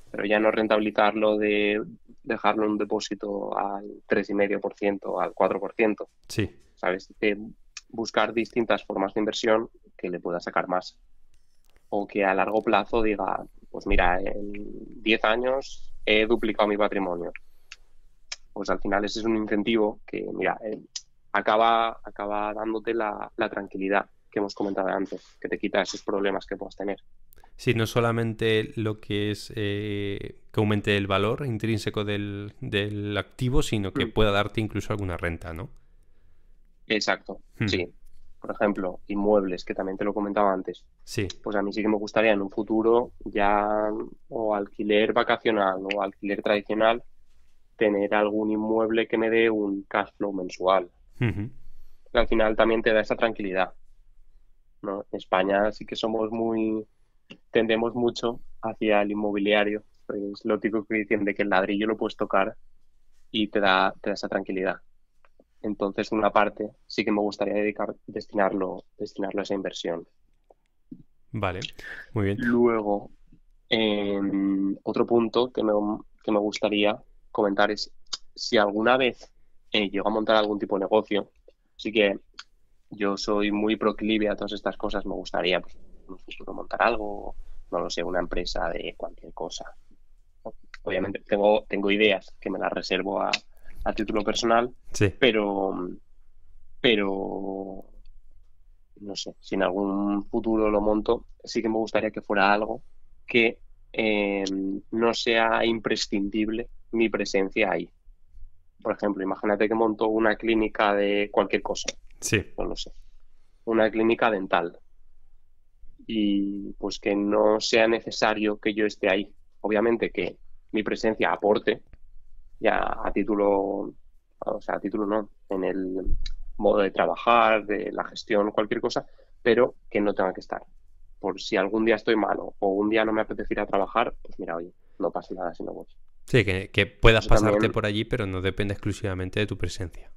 Pero ya no rentabilizarlo de dejarlo en un depósito al 3,5%, al 4%. Sí. ¿Sabes? buscar distintas formas de inversión que le pueda sacar más que a largo plazo diga, pues mira, en 10 años he duplicado mi patrimonio. Pues al final ese es un incentivo que, mira, eh, acaba, acaba dándote la, tranquilidad que hemos comentado antes, que te quita esos problemas que puedas tener. Sí, no solamente lo que es eh, que aumente el valor intrínseco del, activo, sino que mm. pueda darte incluso alguna renta, ¿no? Exacto, hmm. sí por ejemplo, inmuebles, que también te lo comentaba antes. Sí. Pues a mí sí que me gustaría en un futuro ya o alquiler vacacional o alquiler tradicional tener algún inmueble que me dé un cash flow mensual. al final también te da esa tranquilidad. En España sí que somos muy, tendemos mucho hacia el inmobiliario. Es lo típico que dicen de que el ladrillo lo puedes tocar y te da esa tranquilidad. Entonces, una parte sí que me gustaría dedicar, destinarlo, destinarlo a esa inversión. Vale, muy bien. Luego, em, otro punto que me, que me, gustaría comentar es si alguna vez eh, llego a montar algún tipo de negocio, sí que yo soy muy proclive a todas estas cosas, me gustaría pues, en un futuro montar algo, no lo sé, una empresa de cualquier cosa. Obviamente tengo, tengo ideas que me las reservo a, a título personal, pero, pero, no sé, si en algún futuro lo monto, sí que me gustaría que fuera algo que eh, no sea imprescindible mi presencia ahí. Por ejemplo, imagínate que monto una clínica de cualquier cosa. Sí. No sé. Una clínica dental. Y pues que no sea necesario que yo esté ahí. Obviamente que mi presencia aporte, ya a título, o sea, a título no, en el modo de trabajar, de la gestión, cualquier cosa, pero que no tenga que estar. Por si algún día estoy malo o un día no me apetece a trabajar, pues mira, oye, no pasa nada si no voy. Sí, que, puedas pasarte por allí, pero no depende exclusivamente de tu presencia.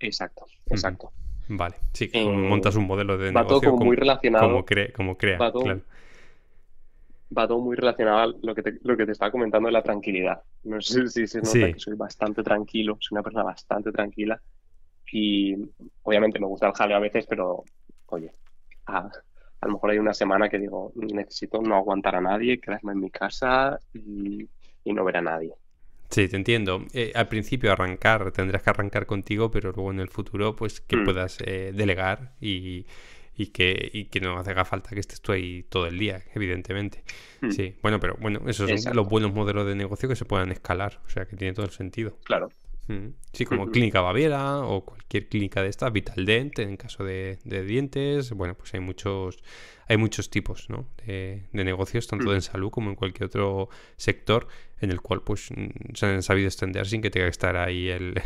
Exacto, exacto. Vale, sí, que eh, montas un modelo de negocio como, muy relacionado. Como, crea, claro va todo muy relacionado a lo que te, lo que te estaba comentando de la tranquilidad. No sé si se nota que soy bastante tranquilo, soy una persona bastante tranquila y obviamente me gusta el jaleo a veces, pero oye, a, a, lo mejor hay una semana que digo, necesito no aguantar a nadie, quedarme en mi casa y, no ver a nadie. Sí, te entiendo. Eh, al principio arrancar, tendrás que arrancar contigo, pero luego en el futuro, pues que mm. puedas eh, delegar y, y que, y que no haga falta que estés tú ahí todo el día, evidentemente. Hmm. Sí, bueno, pero bueno, esos son los buenos modelos de negocio que se puedan escalar, o sea que tiene todo el sentido. Claro. Hmm. Sí, como hmm. Clínica Baviera o cualquier clínica de estas, Vital Dent en caso de, de, dientes, bueno, pues hay muchos, hay muchos tipos ¿no? de, negocios, tanto en salud como en cualquier otro sector, en el cual pues se han sabido extender sin que tenga que estar ahí el,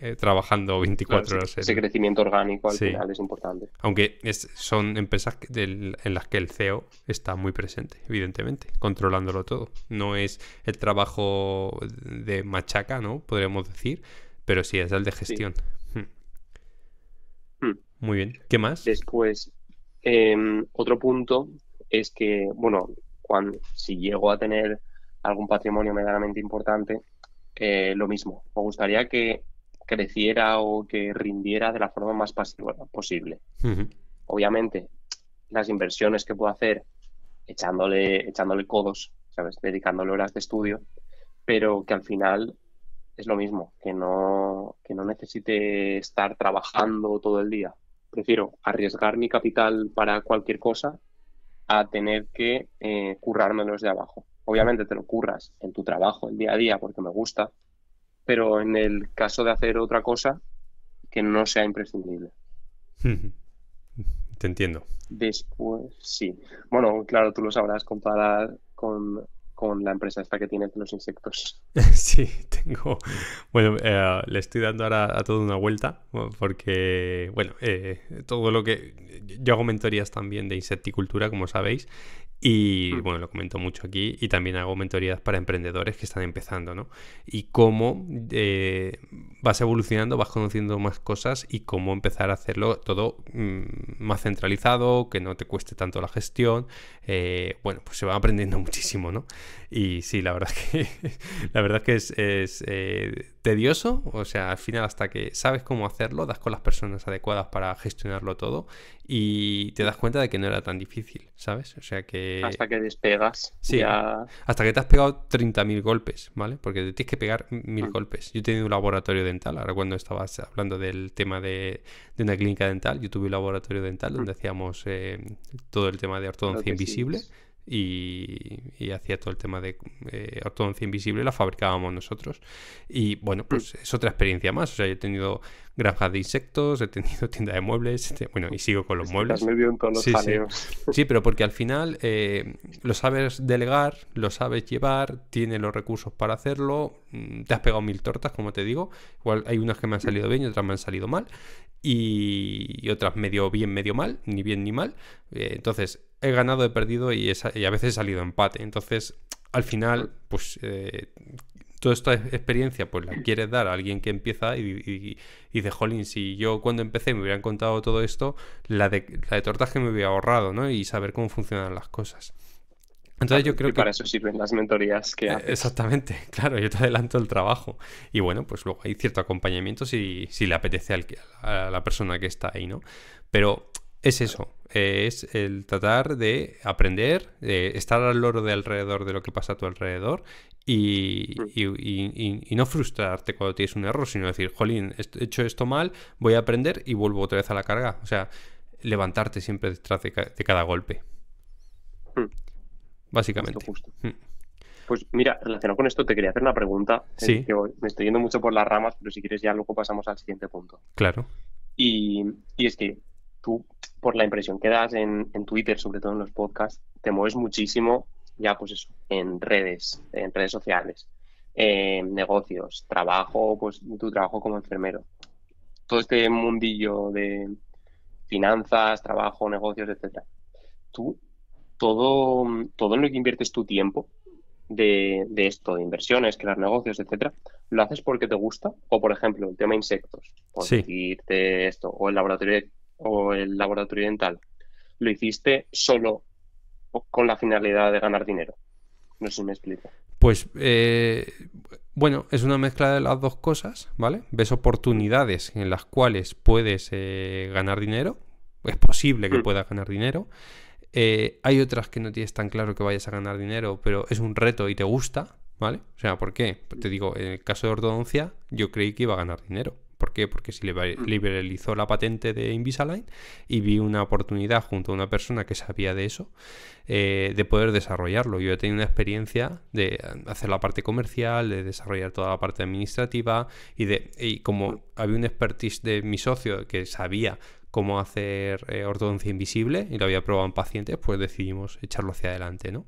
eh, trabajando 24 horas. ese crecimiento orgánico al final es importante. Aunque son empresas en las que el CEO está muy presente, evidentemente, controlándolo todo. No es el trabajo de machaca, ¿no? Podríamos decir, pero sí es el de gestión. Hmm. Hmm. Muy bien. ¿Qué más? Después, em, otro punto es que, bueno, cuando, si llego a tener algún patrimonio medianamente importante, eh, lo mismo. Me gustaría que creciera o que rindiera de la forma más pasiva posible. Obviamente, las inversiones que puedo hacer echándole, echándole codos, ¿sabes? Dedicándole horas de estudio, pero que al final es lo mismo, que no, que no necesite estar trabajando todo el día. Prefiero arriesgar mi capital para cualquier cosa a tener que eh, currarme los de abajo. Obviamente te lo curras en tu trabajo el día a día porque me gusta, pero en el caso de hacer otra cosa que no sea imprescindible. Te entiendo. Después, sí. Bueno, claro, tú lo sabrás comparar con, la empresa esta que tiene los insectos. Sí, tengo. Bueno, eh, le estoy dando ahora a todo una vuelta porque, bueno, eh, todo lo que. Yo hago mentorías también de insecticultura, como sabéis, y mm. bueno, lo comento mucho aquí. Y también hago mentorías para emprendedores que están empezando, ¿no? Y cómo eh, vas evolucionando, vas conociendo más cosas y cómo empezar a hacerlo todo mm, más centralizado, que no te cueste tanto la gestión. Eh, bueno, pues se va aprendiendo muchísimo, ¿no? Y sí, la verdad que, la verdad es, que es, eh, tedioso, o sea, al final hasta que sabes cómo hacerlo, das con las personas adecuadas para gestionarlo todo y te das cuenta de que no era tan difícil, ¿sabes? O sea que... Hasta que despegas. Sí, hasta que te has pegado 30.000 golpes, ¿vale? Porque tienes que pegar 1.000 mm. golpes. Yo he tenido un laboratorio dental, ahora cuando estabas hablando del tema de, una clínica dental, yo tuve un laboratorio dental donde mm. hacíamos eh, todo el tema de ortodoncia invisible y, hacía todo el tema de eh, ortodoncia invisible, la fabricábamos nosotros. Y bueno, pues mm. es otra experiencia más. O sea, yo he tenido granja de insectos, he tenido tienda de muebles, este, bueno, y sigo con los muebles. sí, pero porque al final eh, lo sabes delegar, lo sabes llevar, tienes los recursos para hacerlo, mm, te has pegado mil tortas, como te digo, igual hay unas que me han salido bien y otras me han salido mal, y, otras medio bien, medio mal, ni bien ni mal, eh, entonces he ganado, he perdido y, a veces he salido empate, entonces al final, pues eh, toda esta experiencia pues la quieres dar a alguien que empieza y, y, dice, jolín, si yo cuando empecé me hubieran contado todo esto, la de, la de que me hubiera ahorrado, ¿no? Y saber cómo funcionan las cosas. Entonces yo creo y para eso sirven las mentorías que eh, Exactamente, claro, yo te adelanto el trabajo. Y bueno, pues luego hay cierto acompañamiento si, le apetece al, a la persona que está ahí, ¿no? Pero es eso, es el tratar de aprender, de estar al loro de alrededor de lo que pasa a tu alrededor y, mm. no frustrarte cuando tienes un error, sino decir, jolín, he hecho esto mal, voy a aprender y vuelvo otra vez a la carga. O sea, levantarte siempre detrás de, cada golpe. Mm. Básicamente. Mm. Pues mira, relacionado con esto, te quería hacer una pregunta. Eh, sí. me estoy yendo mucho por las ramas, pero si quieres ya luego pasamos al siguiente punto. Claro. Y, y es que tú por la impresión que das en, Twitter, sobre todo en los podcasts, te mueves muchísimo ya pues eso, en redes, en redes sociales, en negocios, trabajo, pues tu trabajo como enfermero. Todo este mundillo de finanzas, trabajo, negocios, etcétera. Tú, todo, todo en lo que inviertes tu tiempo de, esto, de inversiones, crear negocios, etcétera, ¿lo haces porque te gusta? O, por ejemplo, el tema insectos, o decirte esto, o el laboratorio de o el laboratorio dental, lo hiciste solo con la finalidad de ganar dinero. No sé si me explico. Pues eh, bueno, es una mezcla de las dos cosas, ¿vale? Ves oportunidades en las cuales puedes eh, ganar dinero, es posible que mm. puedas ganar dinero. Eh, hay otras que no tienes tan claro que vayas a ganar dinero, pero es un reto y te gusta, ¿vale? O sea, ¿por qué? te digo, en el caso de ortodoncia, yo creí que iba a ganar dinero. ¿Por qué? Porque se mm. liberalizó la patente de Invisalign y vi una oportunidad junto a una persona que sabía de eso eh, de poder desarrollarlo. Yo he tenido una experiencia de hacer la parte comercial, de desarrollar toda la parte administrativa y de y como había un expertise de mi socio que sabía cómo hacer eh, ortodoncia invisible y lo había probado en pacientes, pues decidimos echarlo hacia adelante, ¿no?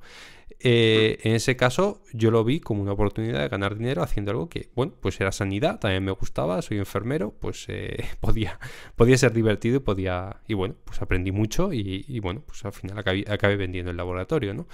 Eh, en ese caso, yo lo vi como una oportunidad de ganar dinero haciendo algo que, bueno, pues era sanidad, también me gustaba, soy enfermero, pues eh, podía, podía ser divertido y podía. Y bueno, pues aprendí mucho y, bueno, pues al final acabé, vendiendo el laboratorio, ¿no?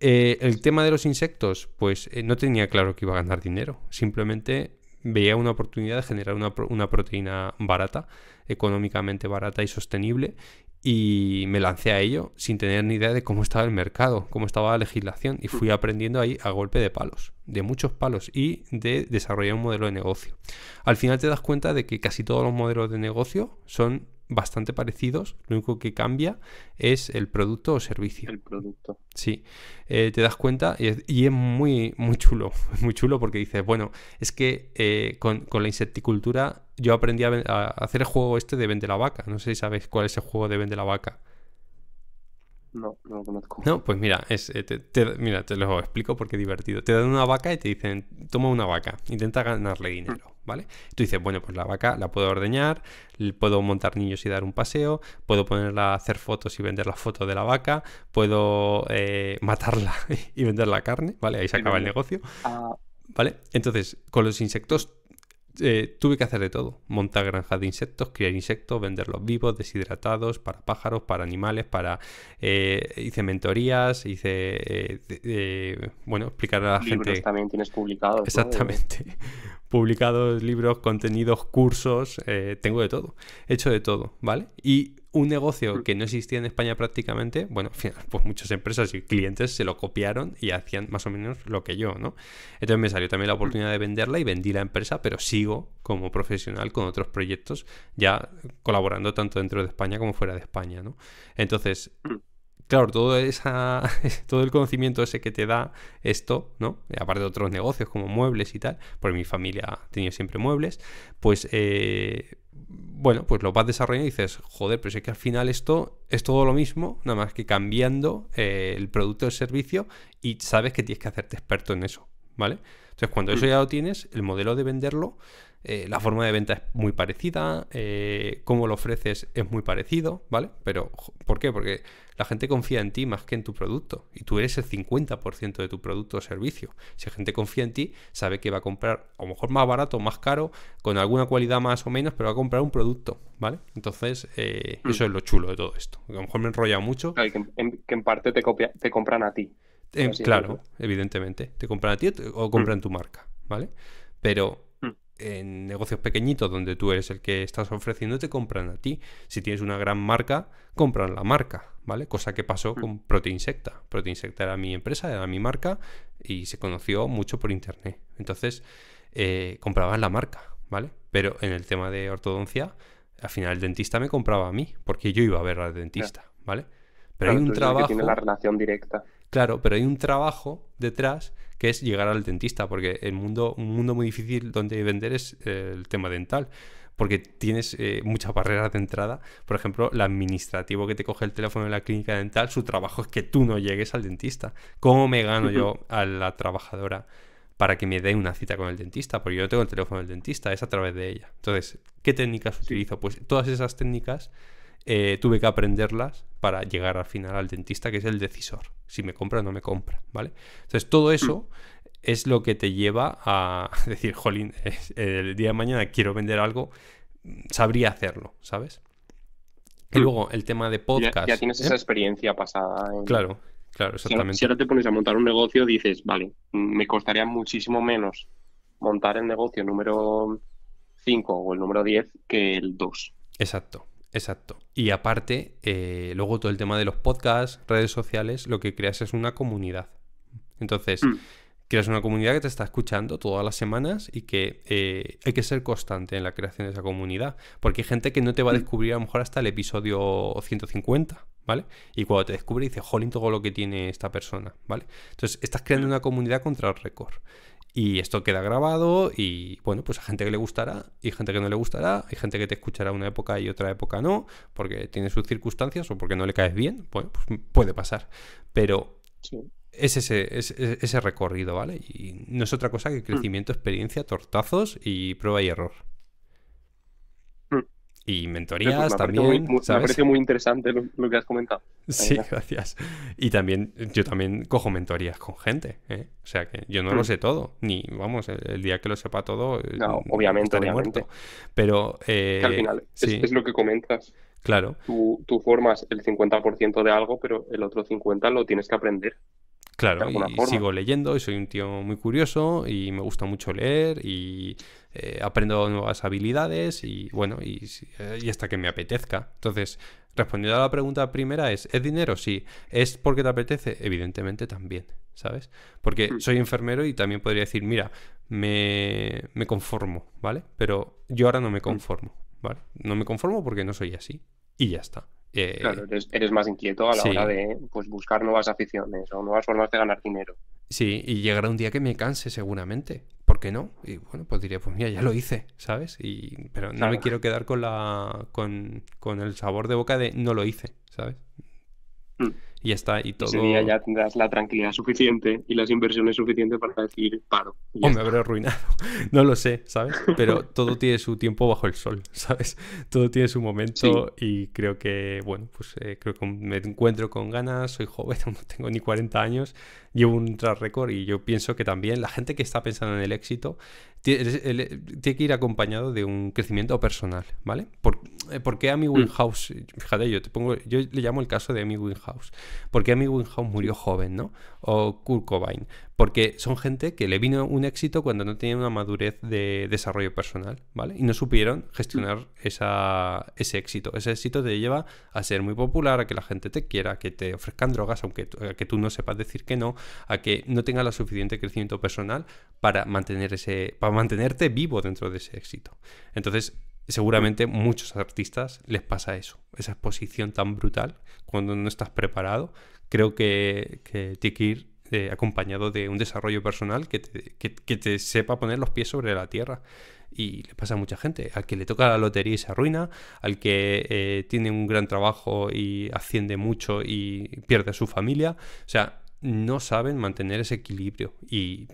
Eh, el tema de los insectos, pues no tenía claro que iba a ganar dinero. Simplemente veía una oportunidad de generar una proteína barata, económicamente barata y sostenible, y me lancé a ello sin tener ni idea de cómo estaba el mercado, cómo estaba la legislación y fui mm. aprendiendo ahí a golpe de palos, de muchos palos y de desarrollar un modelo de negocio. Al final te das cuenta de que casi todos los modelos de negocio son bastante parecidos, lo único que cambia es el producto o servicio. El producto. Sí, eh, te das cuenta y es, muy, muy chulo, muy chulo porque dices, bueno, es que eh, con, la insecticultura yo aprendí a, hacer el juego este de Vende la Vaca, no sé si sabéis cuál es el juego de Vende la Vaca. No, no lo conozco. No, pues mira, es, eh, te, mira, te lo explico porque es divertido. Te dan una vaca y te dicen, toma una vaca, intenta ganarle dinero, mm. ¿vale? Tú dices, bueno, pues la vaca la puedo ordeñar, puedo montar niños y dar un paseo, puedo ponerla a hacer fotos y vender las fotos de la vaca, puedo eh, matarla y vender la carne, ¿vale? Ahí se acaba el negocio. Ah. ¿Vale? Entonces, con los insectos eh, tuve que hacer de todo. Montar granjas de insectos, criar insectos, venderlos vivos, deshidratados, para pájaros, para animales, para... Eh, hice mentorías, hice... Eh, bueno, explicar a la libros gente... también tienes publicados. Exactamente. Publicados, libros, contenidos, cursos, tengo de todo. He hecho de todo, ¿vale? Y un negocio mm. que no existía en España prácticamente, bueno, pues muchas empresas y clientes se lo copiaron y hacían más o menos lo que yo, ¿no? Entonces me salió también la mm. oportunidad de venderla y vendí la empresa, pero sigo como profesional con otros proyectos, ya colaborando tanto dentro de España como fuera de España, ¿no? Entonces, mm. claro, todo, esa, todo el conocimiento ese que te da esto, ¿no? aparte de otros negocios como muebles y tal, porque mi familia ha tenido siempre muebles, pues... Eh, bueno, pues lo vas desarrollando y dices, joder, pero es que al final esto es todo lo mismo, nada más que cambiando eh, el producto o el servicio y sabes que tienes que hacerte experto en eso, ¿vale? Entonces, cuando eso mm. ya lo tienes, el modelo de venderlo eh, la forma de venta es muy parecida, eh, cómo lo ofreces es muy parecido, ¿vale? Pero, ¿por qué? Porque la gente confía en ti más que en tu producto y tú eres el 50% de tu producto o servicio. Si la gente confía en ti, sabe que va a comprar a lo mejor más barato, más caro, con alguna cualidad más o menos, pero va a comprar un producto, ¿vale? Entonces, eh, mm. eso es lo chulo de todo esto. A lo mejor me he enrollado mucho. que, en, parte te, te compran a ti. claro, evidentemente. Te compran a ti o compran mm. tu marca, ¿vale? Pero en negocios pequeñitos donde tú eres el que estás ofreciendo, te compran a ti. Si tienes una gran marca, compran la marca, ¿vale? Cosa que pasó con mm. Proteinsecta. Proteinsecta era mi empresa, era mi marca y se conoció mucho por internet. Entonces, eh, compraban la marca, ¿vale? Pero en el tema de ortodoncia, al final el dentista me compraba a mí, porque yo iba a ver al dentista, ¿vale? Pero hay un trabajo... tiene la relación directa. Claro, pero hay un trabajo detrás que es llegar al dentista, porque el mundo, un mundo muy difícil donde vender es eh, el tema dental porque tienes eh, muchas barreras de entrada. Por ejemplo, el administrativo que te coge el teléfono de la clínica dental, su trabajo es que tú no llegues al dentista. ¿Cómo me gano yo a la trabajadora para que me dé una cita con el dentista? Porque yo no tengo el teléfono del dentista, es a través de ella. Entonces, ¿qué técnicas utilizo? Pues todas esas técnicas eh, tuve que aprenderlas para llegar al final al dentista, que es el decisor, si me compra o no me compra, ¿vale? Entonces todo mm. eso es lo que te lleva a decir, jolín, el día de mañana quiero vender algo, mm, sabría hacerlo, ¿sabes? Y mm. luego el tema de podcast. Ya, tienes esa ¿eh? experiencia pasada. En... Claro, claro, exactamente. Si ahora, te pones a montar un negocio, dices, vale, me costaría muchísimo menos montar el negocio número 5 o el número 10 que el 2. Exacto. Exacto. Y aparte, eh, luego todo el tema de los podcasts, redes sociales, lo que creas es una comunidad. Entonces, mm. creas una comunidad que te está escuchando todas las semanas y que eh, hay que ser constante en la creación de esa comunidad. Porque hay gente que no te va a mm. descubrir a lo mejor hasta el episodio 150, ¿vale? Y cuando te descubre, dice, jolín, todo lo que tiene esta persona, ¿vale? Entonces, estás creando mm. una comunidad contra el récord. Y esto queda grabado y bueno, pues a gente que le gustará y gente que no le gustará, hay gente que te escuchará una época y otra época no, porque tiene sus circunstancias o porque no le caes bien, bueno, pues puede pasar. Pero es, ese, es ese recorrido, ¿vale? Y no es otra cosa que mm. crecimiento, experiencia, tortazos y prueba y error y mentorías también. me ha Me muy interesante lo, que has comentado. Sí, gracias. Y también, yo también cojo mentorías con gente. ¿eh? O sea que yo no lo mm. sé todo, ni vamos, el, día que lo sepa todo, eh, obviamente, obviamente. Pero. Eh, al final, es, lo que comentas. Claro. Tú, tú formas el 50% de algo, pero el otro 50% lo tienes que aprender. Claro, sigo leyendo y soy un tío muy curioso y me gusta mucho leer y eh, aprendo nuevas habilidades y bueno, y, eh, y hasta que me apetezca. Entonces, respondiendo a la pregunta primera es, ¿es dinero? Sí. ¿Es porque te apetece? Evidentemente también, ¿sabes? Porque hmm. soy enfermero y también podría decir, mira, me, me conformo, ¿vale? Pero yo ahora no me hmm. conformo, ¿vale? No me conformo porque no soy así y ya está. Eh, claro, eres, más inquieto a la hora de pues, buscar nuevas aficiones o nuevas formas de ganar dinero. Sí, y llegará un día que me canse seguramente. ¿Por qué no? Y bueno, pues diré, pues mira, ya lo hice, ¿sabes? Y, pero no me quiero quedar con, la, con, con el sabor de boca de no lo hice, ¿sabes? Mm. Y Y está, y todo. Ese día ya tendrás la tranquilidad suficiente y las inversiones suficientes para decir paro. O me habré arruinado. No lo sé, ¿sabes? Pero todo tiene su tiempo bajo el sol, ¿sabes? Todo tiene su momento y creo que, bueno, pues eh, creo que me encuentro con ganas, soy joven, no tengo ni 40 años, llevo un tras récord y yo pienso que también la gente que está pensando en el éxito tiene, tiene que ir acompañado de un crecimiento personal, ¿vale? Eh, ¿por qué Amy mm. Winehouse... Fíjate, yo te pongo, yo le llamo el caso de Amy Winehouse. ¿Por qué Amy Winehouse murió joven, no? O Kurt Cobain. Porque son gente que le vino un éxito cuando no tenían una madurez de desarrollo personal, ¿vale? Y no supieron gestionar ese éxito. Ese éxito te lleva a ser muy popular, a que la gente te quiera, a que te ofrezcan drogas, aunque que tú no sepas decir que no, a que no tengas la suficiente crecimiento personal para mantener ese, para mantenerte vivo dentro de ese éxito. Entonces, seguramente muchos artistas les pasa eso, esa exposición tan brutal cuando no estás preparado. Creo que, que tiene que ir eh, acompañado de un desarrollo personal que te, que te sepa poner los pies sobre la tierra. Y le pasa a mucha gente, al que le toca la lotería y se arruina, al que eh, tiene un gran trabajo y asciende mucho y pierde a su familia. O sea, no saben mantener ese equilibrio. Y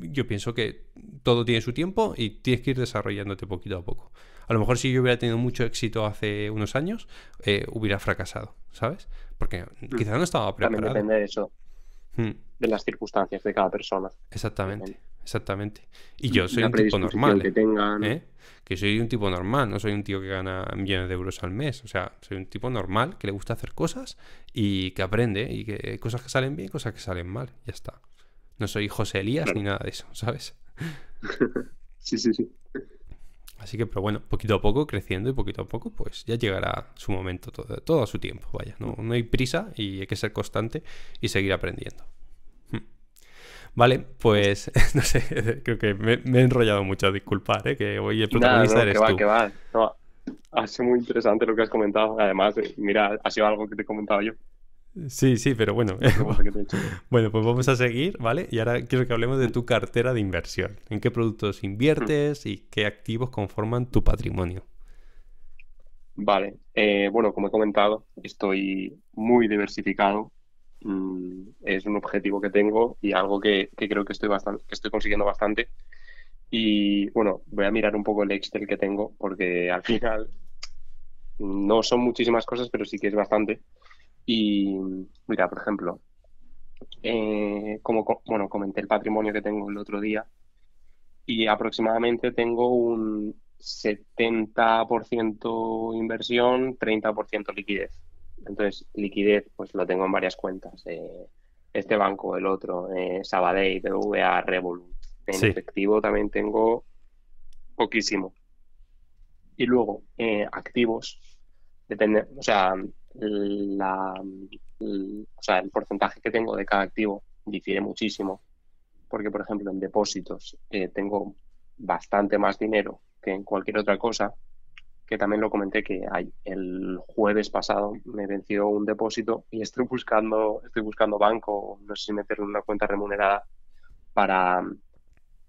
yo pienso que todo tiene su tiempo y tienes que ir desarrollándote poquito a poco. A lo mejor si yo hubiera tenido mucho éxito hace unos años, eh, hubiera fracasado, ¿sabes? Porque mm. quizás no estaba preparado. También depende de eso. Hmm. De las circunstancias de cada persona. Exactamente, exactamente. Y mm, yo soy un tipo normal. Que, tengan... ¿eh? que soy un tipo normal, no soy un tío que gana millones de euros al mes. O sea, soy un tipo normal que le gusta hacer cosas y que aprende. Y que cosas que salen bien, cosas que salen mal. Ya está. No soy José Elías ni nada de eso, ¿sabes? sí, sí, sí. Así que, pero bueno, poquito a poco, creciendo y poquito a poco, pues ya llegará su momento, todo, a su tiempo, vaya. No, hay prisa y hay que ser constante y seguir aprendiendo. Hmm. Vale, pues no sé, creo que me, he enrollado mucho, disculpar, eh, que hoy el protagonista Va, va. ha sido muy interesante lo que has comentado. Además, eh, mira, ha sido algo que te he comentado yo. Sí, sí, pero bueno. bueno, pues vamos a seguir, ¿vale? Y ahora quiero que hablemos de tu cartera de inversión. ¿En qué productos inviertes y qué activos conforman tu patrimonio? Vale, eh, bueno, como he comentado, estoy muy diversificado. Mm, es un objetivo que tengo y algo que, creo que estoy, bastante, que estoy consiguiendo bastante. Y bueno, voy a mirar un poco el Excel que tengo porque al final no son muchísimas cosas, pero sí que es bastante. Y mira, por ejemplo, eh, como bueno, comenté el patrimonio que tengo el otro día y aproximadamente tengo un 70% inversión, 30% liquidez. Entonces, liquidez, pues lo tengo en varias cuentas. Eh, este banco, el otro, eh, Sabadell, BVA, Revolut. En efectivo también tengo poquísimo. Y luego, eh, activos, depende, o sea, el, porcentaje que tengo de cada activo difiere muchísimo, porque por ejemplo en depósitos eh, tengo bastante más dinero que en cualquier otra cosa, que también lo comenté que hay, el jueves pasado me venció un depósito y estoy buscando, estoy buscando banco, no sé si meterlo en una cuenta remunerada para,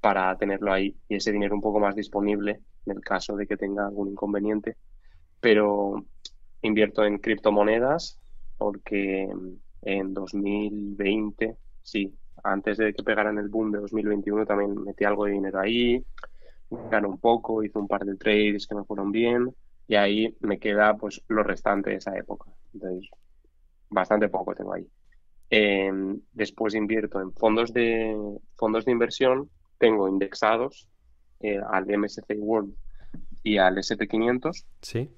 para tenerlo ahí y ese dinero un poco más disponible en el caso de que tenga algún inconveniente. Pero invierto en criptomonedas porque mm, en 2020, sí, antes de que pegaran el boom de 2021 también metí algo de dinero ahí, gané un poco, hice un par de trades que me fueron bien y ahí me queda pues lo restante de esa época. Entonces, bastante poco tengo ahí. Em, después invierto en fondos de fondos de inversión, tengo indexados eh, al MSCI World y al SP500. Sí.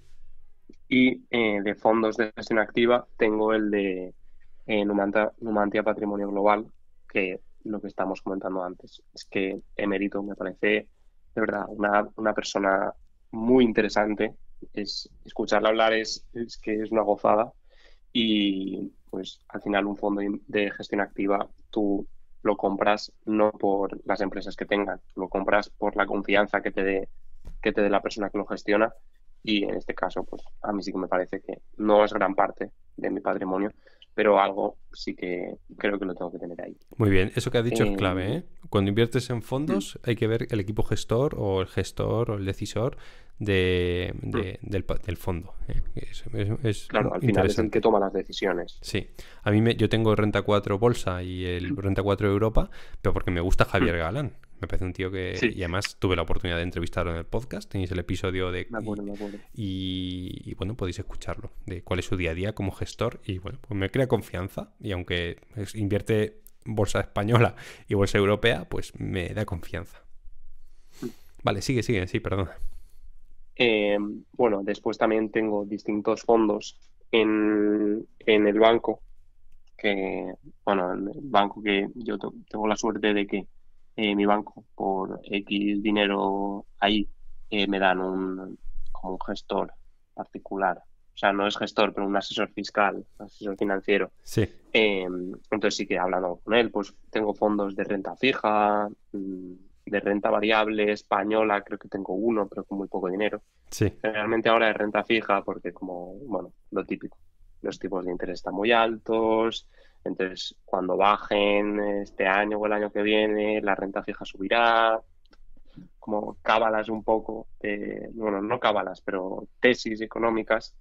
Y eh, de fondos de gestión activa tengo el de eh, Numantia, Patrimonio Global, que lo que estamos comentando antes. Es que Emerito me parece, de verdad, una, persona muy interesante. Es, escucharla hablar es, que es una gozada. Y pues al final un fondo de gestión activa tú lo compras no por las empresas que tengan, lo compras por la confianza que te que te dé la persona que lo gestiona y en este caso, pues a mí sí que me parece que no es gran parte de mi patrimonio, pero algo sí que creo que lo tengo que tener ahí. Muy bien, eso que has dicho es eh, clave. ¿eh? Cuando inviertes en fondos hay que ver el equipo gestor o el gestor o el decisor de, mm. del, fondo. ¿eh? claro, al final es el que toma las decisiones. Sí, a mí yo tengo Renta 4 Bolsa y el Renta 4 Europa, pero porque me gusta Javier mm. Galán. Me parece un tío que. Y además tuve la oportunidad de entrevistarlo en el podcast. Tenéis el episodio de. Y, bueno, podéis escucharlo. De cuál es su día a día como gestor. Y bueno, pues me crea confianza. Y aunque invierte bolsa española y bolsa europea, pues me da confianza. Mm. Vale, sigue, sigue, sí, perdona. Eh, bueno, después también tengo distintos fondos en, en el banco. Que, bueno, el banco que yo tengo la suerte de que eh, mi banco por X dinero ahí, eh, me dan un, como un gestor particular. O sea, no es gestor, pero un asesor fiscal, asesor financiero. Sí. Em, entonces sí que hablando con él, pues tengo fondos de renta fija, mm, de renta variable, española, creo que tengo uno, pero con muy poco dinero. Sí. Generalmente ahora es renta fija porque como, bueno, lo típico. Los tipos de interés están muy altos, entonces, cuando bajen este año o el año que viene, la renta fija subirá, como cábalas un poco, bueno, no cábalas, pero tesis económicas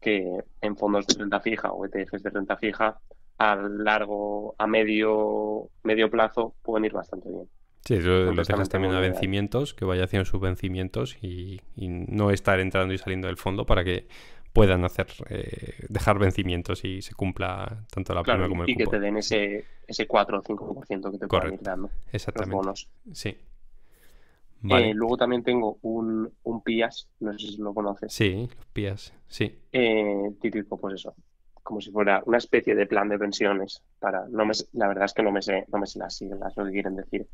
que en fondos de renta fija o ETFs de renta fija a largo, a medio, medio plazo pueden ir bastante bien. Sí, lo, lo dejas también a vencimientos, que vaya haciendo sus vencimientos y, no estar entrando y saliendo del fondo para que puedan hacer eh, dejar vencimientos y se cumpla tanto la claro, como el y que te den ese, ese 4 o 5% que te pueden ir dando. Exactamente. Los bonos. Sí. Eh, luego también tengo un, un PIAS, no sé si lo conoces. Sí, los PIAS, sí. Eh, típico, pues eso, como si fuera una especie de plan de pensiones para no me, la verdad es que no me sé no me sé las siglas lo que quieren decir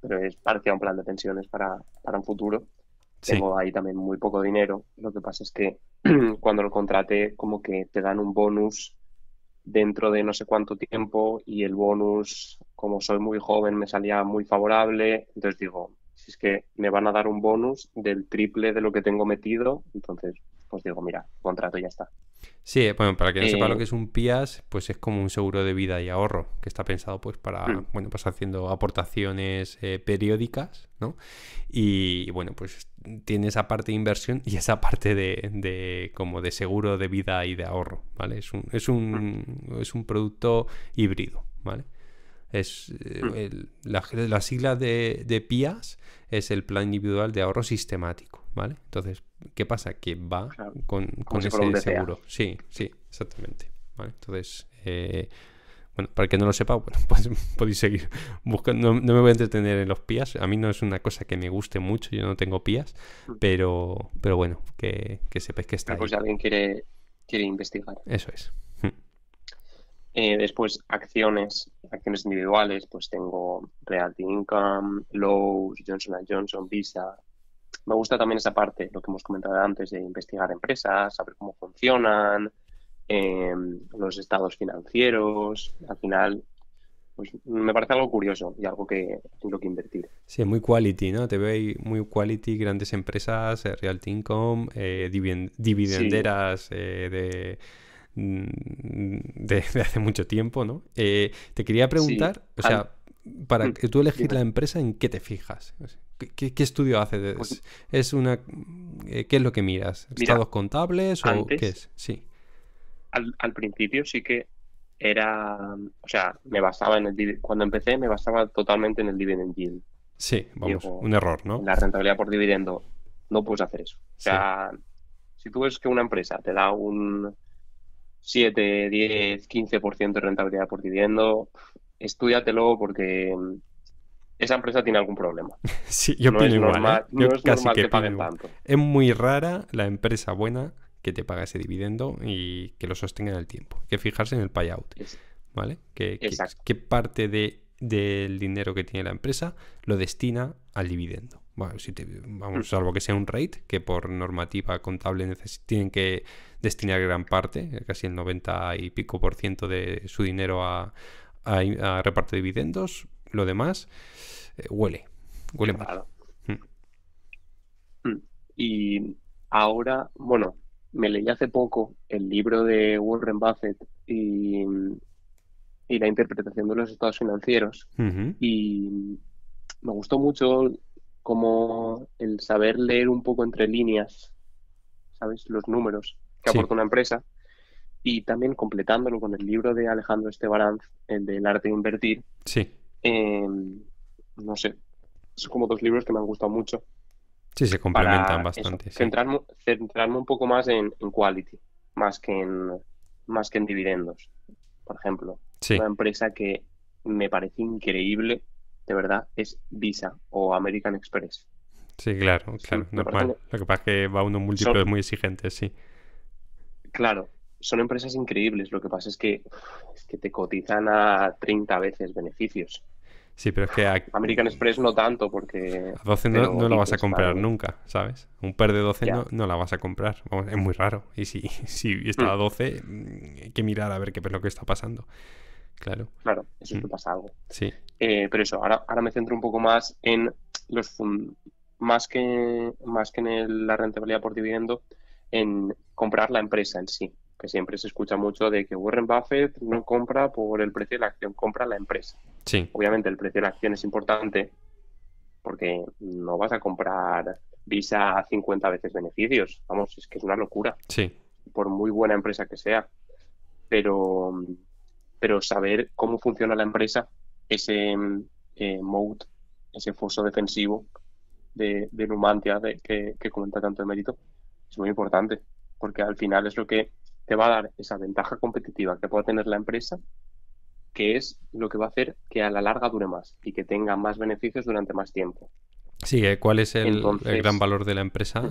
pero es parecido a un plan de pensiones para, para un futuro tengo ahí también muy poco dinero. Lo que pasa es que cuando lo contraté, como que te dan un bonus dentro de no sé cuánto tiempo y el bonus, como soy muy joven, me salía muy favorable. Entonces digo, si es que me van a dar un bonus del triple de lo que tengo metido, entonces pues digo, mira, contrato ya está. Sí, eh, bueno, para que no sepa lo eh, que es un PIAS, pues es como un seguro de vida y ahorro, que está pensado pues para, hmm. bueno, pues haciendo aportaciones eh, periódicas, ¿no? y bueno, pues tiene esa parte de inversión y esa parte de, de, como de seguro de vida y de ahorro, ¿vale? Es un, es un, mm. es un producto híbrido, ¿vale? Es eh, mm. la, la, sigla de, de PIAS es el plan individual de ahorro sistemático, ¿vale? Entonces, ¿qué pasa? Que va con, ese seguro. Sí, sí, exactamente. ¿vale? Entonces, eh, bueno, para el que no lo sepa, pues, podéis seguir buscando. No, me voy a entretener en los pías. A mí no es una cosa que me guste mucho, yo no tengo pías, mm. pero, pero bueno, que, que sepáis que está. pues alguien quiere, quiere investigar. Eso es. Mm. Eh, después acciones, acciones individuales, pues tengo Realty Income, Lowe's, Johnson Johnson, Visa. Me gusta también esa parte, lo que hemos comentado antes, de investigar empresas, saber cómo funcionan, Em, los estados financieros, al final pues me parece algo curioso y algo que tengo que invertir. Sí, muy quality, ¿no? Te veo muy quality, grandes empresas, eh, Realty Income, eh, dividenderas eh, mm, de, de, hace mucho tiempo, ¿no? te quería preguntar, o sea, para mm, que tú elegir la empresa, ¿en qué te fijas? ¿Qué, estudio haces? ¿Es, pues una, ¿Qué es lo que miras? ¿Estados contables o qué es? Sí al, principio sí que era, o sea, me basaba en el cuando empecé me basaba totalmente en el dividend yield. Sí, vamos, un error, ¿no? La rentabilidad por dividendo, no puedes hacer eso. O sea, si tú ves que una empresa te da un 7, 10, 15% de rentabilidad por dividendo, luego porque esa empresa tiene algún problema. Sí, yo no igual. ¿eh? no es que, que paguen tanto. Es muy rara la empresa buena que te paga ese dividendo y que lo sostenga en el tiempo. Hay que fijarse en el payout, ¿vale? que parte del dinero que tiene la empresa lo destina al dividendo? Bueno, si vamos, mm. salvo que sea un rate, que por normativa contable tienen que destinar gran parte, casi el 90 y pico por ciento de su dinero a, a, reparto de dividendos, lo demás eh, huele, huele mm. Mm. Y ahora, bueno, me leí hace poco el libro de Warren Buffett y, la interpretación de los estados financieros y me gustó mucho como el saber leer un poco entre líneas, ¿sabes? Los números que aporta una empresa y también completándolo con el libro de Alejandro Estebaranz, el del arte de invertir. Sí. Em, no sé, son como dos libros que me han gustado mucho Sí, se complementan bastante. centrarme, un poco más en, quality, más que en, más que en dividendos, por ejemplo. Una empresa que me parece increíble, de verdad, es Visa o American Express. Sí, claro, claro, normal. Lo que pasa es que va uno múltiplo, muy exigente, sí. Claro, son empresas increíbles. Lo que pasa es que, es que te cotizan a 30 veces beneficios. Sí, pero es que... American Express no tanto porque... A 12 no, no la vas a comprar nunca, ¿sabes? Un per de 12 no, la vas a comprar. es muy raro. Y si, si está hmm. a 12, hay que mirar a ver qué es lo que está pasando. Claro. Claro, eso es hmm. pasa algo. Sí. Eh, pero eso, ahora, ahora me centro un poco más en los más que más que en la rentabilidad por dividendo, en comprar la empresa en sí que siempre se escucha mucho de que Warren Buffett no compra por el precio de la acción, compra la empresa. Sí. Obviamente el precio de la acción es importante porque no vas a comprar Visa a 50 veces beneficios. Vamos, es que es una locura. Sí. Por muy buena empresa que sea. Pero, pero saber cómo funciona la empresa, ese eh, mode, ese foso defensivo de, de Numantia de, que, que comenta tanto de mérito, es muy importante. Porque al final es lo que te va a dar esa ventaja competitiva que pueda tener la empresa, que es lo que va a hacer que a la larga dure más y que tenga más beneficios durante más tiempo. Sí, eh, ¿cuál es el, gran valor de la empresa?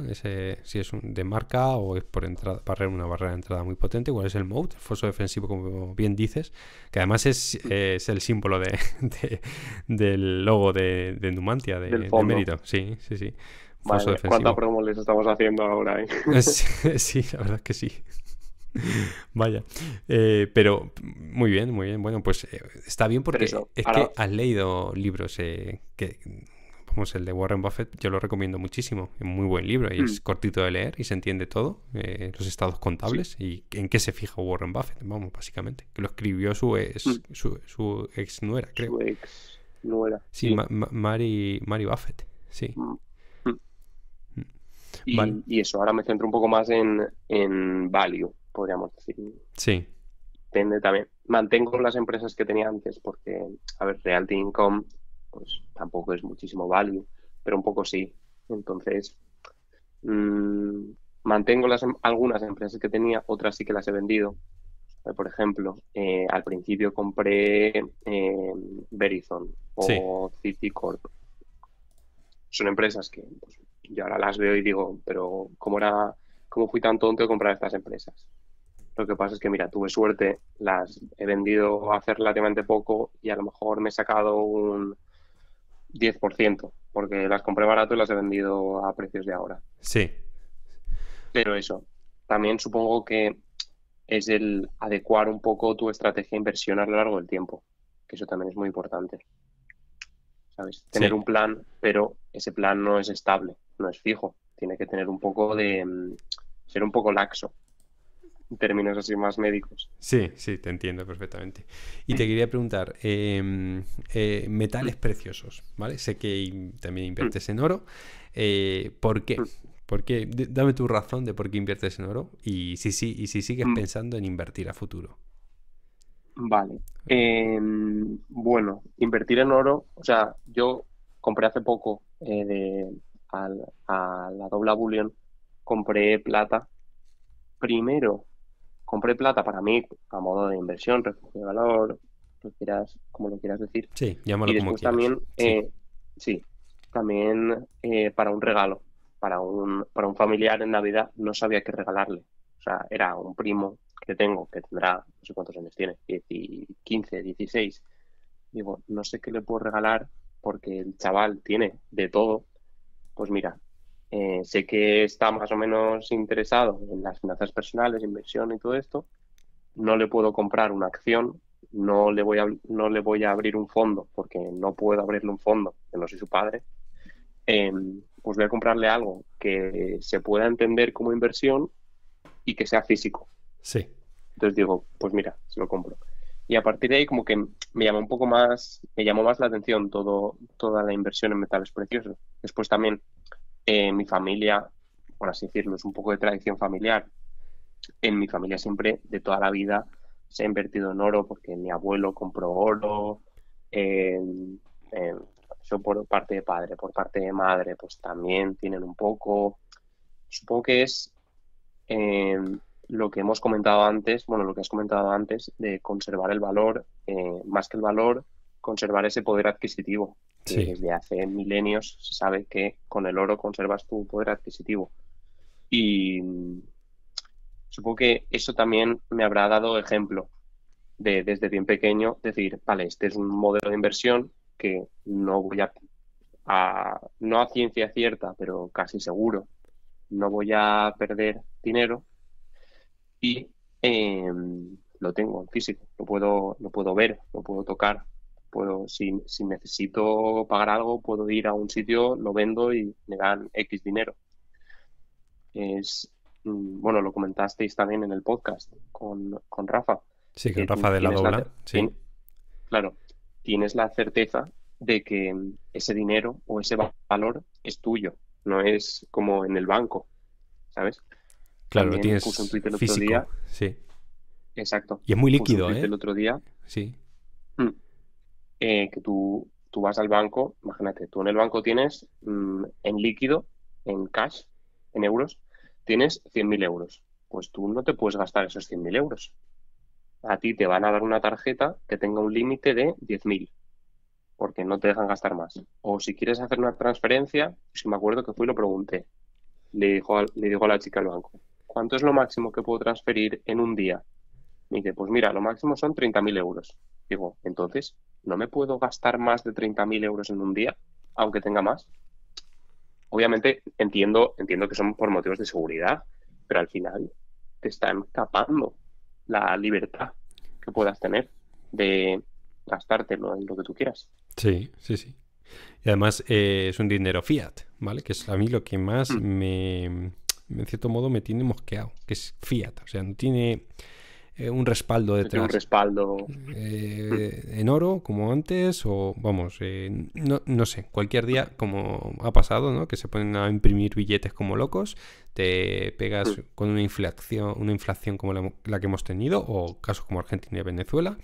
si es un, de marca o es por entrada, barrer, una barrera de entrada muy potente, ¿cuál es el mode? El foso defensivo, como bien dices, que además es, eh, el símbolo del logo de, Numantia, de, mérito. Sí, sí, sí. Foso ¿Cuánta promo les estamos haciendo ahora? sí, sí, la verdad es que sí. Vaya. Eh, pero muy bien, muy bien. Bueno, pues eh, está bien porque es que has leído libros eh, que. Vamos, el de Warren Buffett yo lo recomiendo muchísimo. Es muy buen libro y es mm. cortito de leer y se entiende todo. Eh, los estados contables y en qué se fija Warren Buffett, vamos, básicamente. Que lo escribió su, ex, mm. su, ex nuera, creo. Su ex nuera. Sí, Mary, Buffett, sí. Mm. Y, y, eso, ahora me centro un poco más en, en value podríamos decir. Sí. Depende también. Mantengo las empresas que tenía antes porque, a ver, Realty Income, pues tampoco es muchísimo value, pero un poco sí. Entonces, mm, mantengo las, em, algunas empresas que tenía, otras sí que las he vendido. Eh, por ejemplo, eh, al principio compré em, Verizon o Citicorp. Son empresas que pues, yo ahora las veo y digo, pero ¿cómo era cómo fui tan tonto de comprar estas empresas. Lo que pasa es que, mira, tuve suerte, las he vendido hace relativamente poco y a lo mejor me he sacado un 10%, porque las compré barato y las he vendido a precios de ahora. Sí. Pero eso, también supongo que es el adecuar un poco tu estrategia de inversión a lo largo del tiempo, que eso también es muy importante. ¿Sabes? Tener un plan, pero ese plan no es estable, no es fijo. Tiene que tener un poco de mm, ser un poco laxo en términos así más médicos. Sí, sí, te entiendo perfectamente. Y te quería preguntar, em, eh, metales preciosos, ¿vale? Sé que también inviertes en oro. Eh, ¿Por qué? ¿Por Dame tu razón de por qué inviertes en oro y si, y si sigues mm. pensando en invertir a futuro. Vale. Em, bueno, invertir en oro, o sea, yo compré hace poco eh, a la Dobla Bullion compré plata. Primero, compré plata para mí a modo de inversión, refugio de valor, quieras, como lo quieras decir. Sí, llámalo y después también, eh, sí. también eh, para un regalo, para un, para un familiar en Navidad no sabía qué regalarle. O sea, era un primo que tengo, que tendrá, no sé cuántos años tiene, 15, 16. Digo, no sé qué le puedo regalar porque el chaval tiene de todo. Pues mira, eh, sé que está más o menos interesado en las finanzas personales, inversión y todo esto. No le puedo comprar una acción, no le voy a, no le voy a abrir un fondo, porque no puedo abrirle un fondo, que no soy su padre. Em, pues voy a comprarle algo que se pueda entender como inversión y que sea físico. Sí. Entonces digo, pues mira, se lo compro. Y a partir de ahí como que me llamó un poco más, me llamó más la atención todo, toda la inversión en metales preciosos. Después también en mi familia, por así decirlo, es un poco de tradición familiar. En mi familia siempre, de toda la vida, se ha invertido en oro porque mi abuelo compró oro. yo por parte de padre, por parte de madre, pues también tienen un poco. Supongo que es em, lo que hemos comentado antes, bueno, lo que has comentado antes de conservar el valor, eh, más que el valor, conservar ese poder adquisitivo. Que desde hace milenios se sabe que con el oro conservas tu poder adquisitivo. Y mm, supongo que eso también me habrá dado ejemplo de desde bien pequeño decir, vale, este es un modelo de inversión que no voy a, no a ciencia cierta, pero casi seguro, no voy a perder dinero y em, lo tengo en físico, lo puedo, lo puedo ver, lo puedo tocar, puedo, si, si necesito pagar algo, puedo ir a un sitio, lo vendo y me dan X dinero. Es, mm, bueno, lo comentasteis también en el podcast con, con Rafa. Sí, con Rafa de la Dobla. sí. Claro, tienes la certeza de que mm, ese dinero o ese valor es tuyo, no es como en el banco, ¿sabes? Claro, lo tienes físico, Sí. Exacto. Y es muy líquido, ¿eh? el otro día. Sí. Eh, que tú, tú vas al banco, imagínate, tú en el banco tienes mm, en líquido, en cash, en euros, tienes 100.000 euros. Pues tú no te puedes gastar esos 100.000 euros. A ti te van a dar una tarjeta que tenga un límite de 10.000 porque no te dejan gastar más. O si quieres hacer una transferencia, si pues me acuerdo que fui lo pregunté. Le dijo le digo a la chica al banco, ¿cuánto es lo máximo que puedo transferir en un día? Me dice, pues mira, lo máximo son 30.000 euros. Digo, entonces, ¿no me puedo gastar más de 30.000 euros en un día, aunque tenga más? Obviamente entiendo, entiendo que son por motivos de seguridad, pero al final te está escapando la libertad que puedas tener de gastártelo en lo que tú quieras. Sí, sí, sí. Y además eh, es un dinero fiat, ¿vale? Que es a mí lo que más hmm. me, en cierto modo, me tiene mosqueado, que es fiat. O sea, no tiene eh, un respaldo detrás. Un respaldo. Eh, en oro, como antes, o vamos, eh, no, sé, cualquier día, como ha pasado, ¿no? Que se ponen a imprimir billetes como locos, te pegas con una inflación, una inflación como la, que hemos tenido, o casos como Argentina y Venezuela,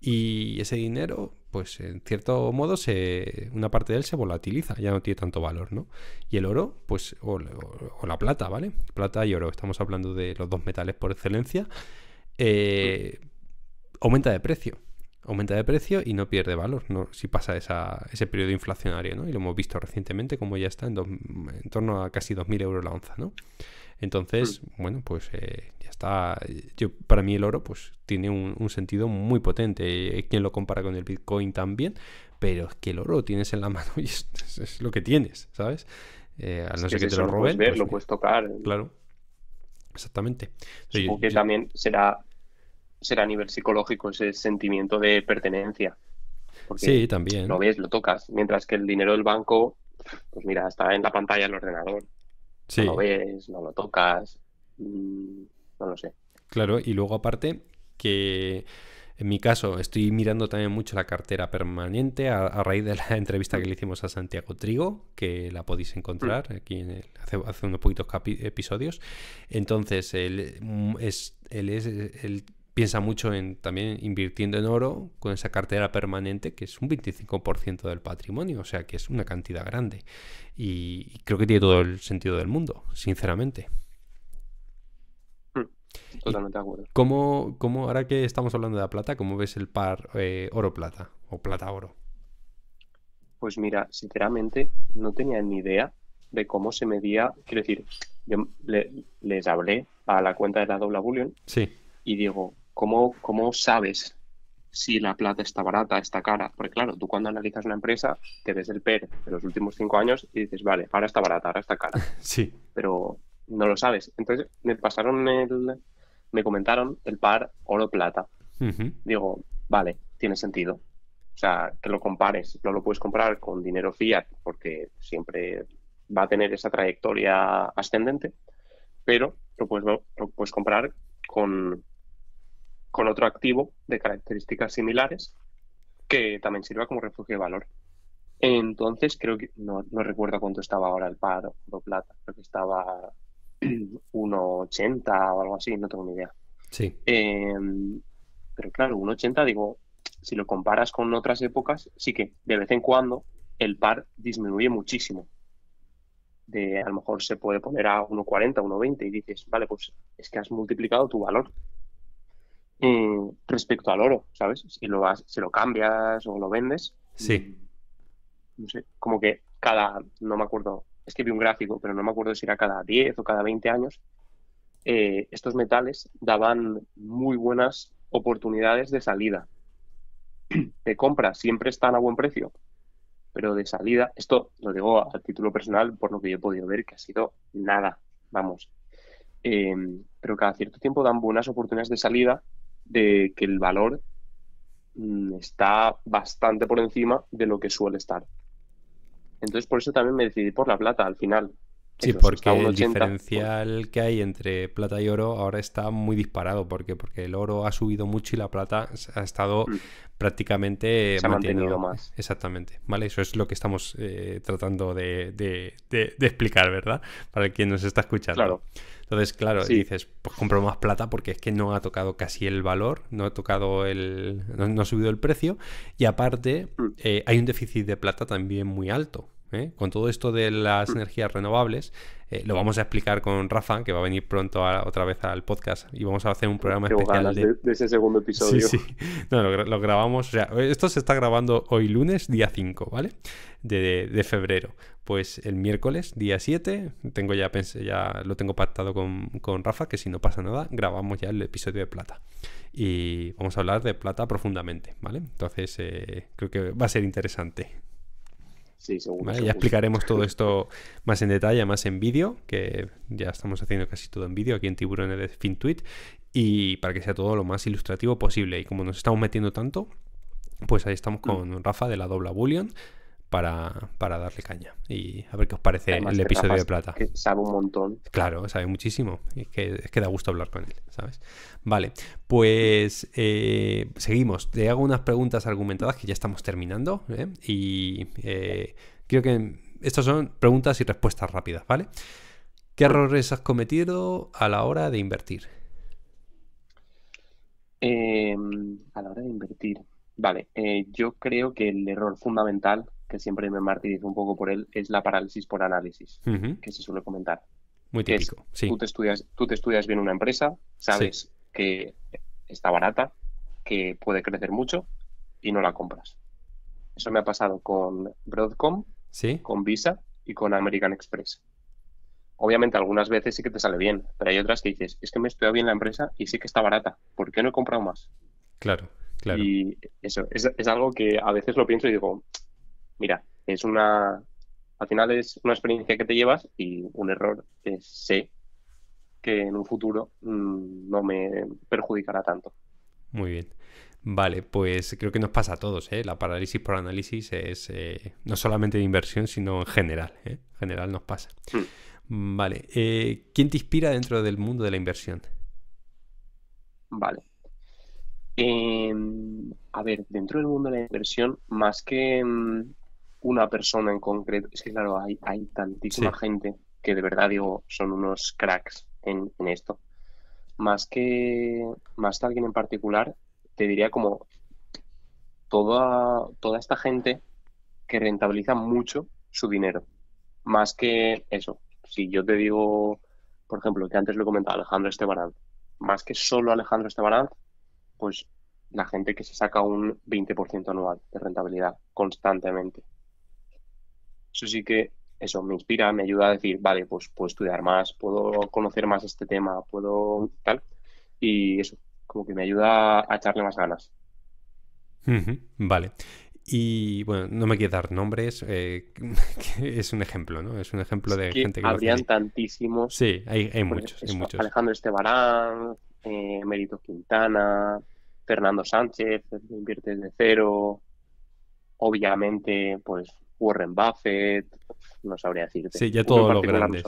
y ese dinero, pues en cierto modo, se, una parte de él se volatiliza, ya no tiene tanto valor, ¿no? Y el oro, pues, o la plata, ¿vale? Plata y oro, estamos hablando de los dos metales por excelencia. Eh, aumenta de precio. Aumenta de precio y no pierde valor, ¿no? si pasa ese periodo inflacionario, ¿no? Y lo hemos visto recientemente, como ya está en, torno a casi 2.000 euros la onza, ¿no? Entonces, hmm. bueno, pues eh, ya está. Yo, para mí el oro pues tiene un, sentido muy potente. Eh, quien lo compara con el Bitcoin también, pero es que el oro lo tienes en la mano y es, lo que tienes, ¿sabes? que, te lo roben. Puedes ver, pues lo puedes tocar. Claro. Exactamente. que también será, será a nivel psicológico ese sentimiento de pertenencia. Porque sí, también. Lo ves, lo tocas. Mientras que el dinero del banco, pues mira, está en la pantalla del ordenador. Sí. No lo ves, no lo tocas. Mm, no lo sé. Claro, y luego aparte que en mi caso, estoy mirando también mucho la cartera permanente a, raíz de la entrevista que le hicimos a Santiago Trigo, que la podéis encontrar mm. aquí en hace, unos poquitos episodios. Entonces, mm, él, es, él, piensa mucho en también invirtiendo en oro con esa cartera permanente, que es un 25% del patrimonio, o sea que es una cantidad grande. y creo que tiene todo el sentido del mundo, sinceramente. Totalmente de acuerdo. ¿Cómo, ahora que estamos hablando de la plata, cómo ves el par eh, oro-plata o plata-oro? Pues mira, sinceramente no tenía ni idea de cómo se medía. Quiero decir, yo les hablé a la cuenta de la Dobla Bullion sí. y digo, ¿cómo, ¿cómo sabes si la plata está barata, está cara? Porque claro, tú cuando analizas una empresa, te ves el PER de los últimos cinco años y dices, vale, ahora está barata, ahora está cara. Sí. Pero no lo sabes. Entonces me pasaron el, me comentaron el par oro-plata. Digo, vale, tiene sentido. O sea, que lo compares, no lo puedes comprar con dinero fiat porque siempre va a tener esa trayectoria ascendente, pero lo puedes, lo puedes comprar con, con otro activo de características similares que también sirva como refugio de valor. Entonces creo que, no, no recuerdo cuánto estaba ahora el par oro plata, creo que estaba 1,80 o algo así, no tengo ni idea. Sí. Em, pero claro, 1,80, digo, si lo comparas con otras épocas, sí que de vez en cuando el par disminuye muchísimo. De, a lo mejor se puede poner a 1,40, 1,20 y dices, vale, pues es que has multiplicado tu valor. Eh, respecto al oro, ¿sabes? Si lo, si lo cambias o lo vendes. Sí. Mm, no sé, como que cada, no me acuerdo, es que vi un gráfico, pero no me acuerdo si era cada 10 o cada 20 años, eh, estos metales daban muy buenas oportunidades de salida. De compra siempre están a buen precio, pero de salida, esto lo digo a, título personal por lo que yo he podido ver, que ha sido nada, vamos. Em, pero cada cierto tiempo dan buenas oportunidades de salida de que el valor mm, está bastante por encima de lo que suele estar. Entonces por eso también me decidí por La Plata al final. Sí, porque el diferencial que hay entre plata y oro ahora está muy disparado. ¿Por qué? Porque el oro ha subido mucho y la plata ha estado mm. prácticamente Se mantenido más. Exactamente. ¿Vale? Eso es lo que estamos eh, tratando de, explicar, ¿verdad? Para quien nos está escuchando. Claro. Entonces, claro, dices, pues compro más plata porque es que no ha tocado casi el valor, no ha tocado el. no, ha subido el precio. Y aparte, mm. eh, hay un déficit de plata también muy alto. ¿eh? Con todo esto de las mm. energías renovables, eh, lo vamos a explicar con Rafa, que va a venir pronto otra vez al podcast y vamos a hacer un programa especial de... ese segundo episodio. Sí, sí. lo, grabamos, esto se está grabando hoy lunes, día 5, ¿vale? De, febrero. Pues el miércoles, día 7, tengo ya, pensé, ya lo tengo pactado con, con Rafa, que si no pasa nada, grabamos ya el episodio de plata y vamos a hablar de plata profundamente, ¿vale? Entonces eh, creo que va a ser interesante. Ya explicaremos todo esto más en detalle, más en vídeo, que ya estamos haciendo casi todo en vídeo aquí en Tiburones de Fintuit y para que sea todo lo más ilustrativo posible. Y como nos estamos metiendo tanto, pues ahí estamos mm. con Rafa de la Dobla Bullion para, para darle caña. Y a ver qué os parece el episodio de plata. Que sabe un montón. Claro, sabe muchísimo. Es que, es que da gusto hablar con él, ¿sabes? Vale, pues eh, seguimos. Te hago unas preguntas argumentadas que ya estamos terminando. ¿eh? Y eh, creo que estas son preguntas y respuestas rápidas, ¿vale? ¿Qué errores has cometido a la hora de invertir? Em, a la hora de invertir. Vale, yo creo que el error fundamental que siempre me martirizo un poco por él, es la parálisis por análisis, que se suele comentar. Muy típico, sí. Tú te, estudias, tú te estudias bien una empresa, sabes que está barata, que puede crecer mucho y no la compras. Eso me ha pasado con Broadcom, ¿Sí? con Visa y con American Express. Obviamente algunas veces sí que te sale bien, pero hay otras que dices, es que me estudia bien la empresa y sí que está barata, ¿por qué no he comprado más? Claro, claro. Y eso es algo que a veces lo pienso y digo, mira, es una, al final es una experiencia que te llevas y un error que sé que en un futuro mm, no me perjudicará tanto. Muy bien. Vale, pues creo que nos pasa a todos, ¿eh? La parálisis por análisis es eh, no solamente de inversión, sino en general, ¿eh? En general nos pasa. Hmm. Mm, vale, ¿quién te inspira dentro del mundo de la inversión? Vale. Em, a ver, dentro del mundo de la inversión, más que mm, una persona en concreto. Es que, claro, hay, hay tantísima gente que de verdad, digo, son unos cracks en, esto. Más que, más que alguien en particular, te diría como toda, toda esta gente que rentabiliza mucho su dinero. Más que eso. Si yo te digo, por ejemplo, que antes lo comentaba Alejandro Estebarán, más que solo Alejandro Estebarán, pues la gente que se saca un 20% anual de rentabilidad constantemente eso sí que eso me inspira, me ayuda a decir, vale, pues puedo estudiar más, puedo conocer más este tema, puedo tal. Y eso, como que me ayuda a echarle más ganas. Vale. Y bueno, no me quiero dar nombres, eh, es un ejemplo, ¿no? Es un ejemplo de gente que... Habrían tantísimos. Sí, hay, muchos, muchos. Alejandro Estebarán, eh, Quintana, Fernando Sánchez, Invierte de cero, obviamente, pues Warren Buffett, no sabría decirte. Sí, ya todos los grandes,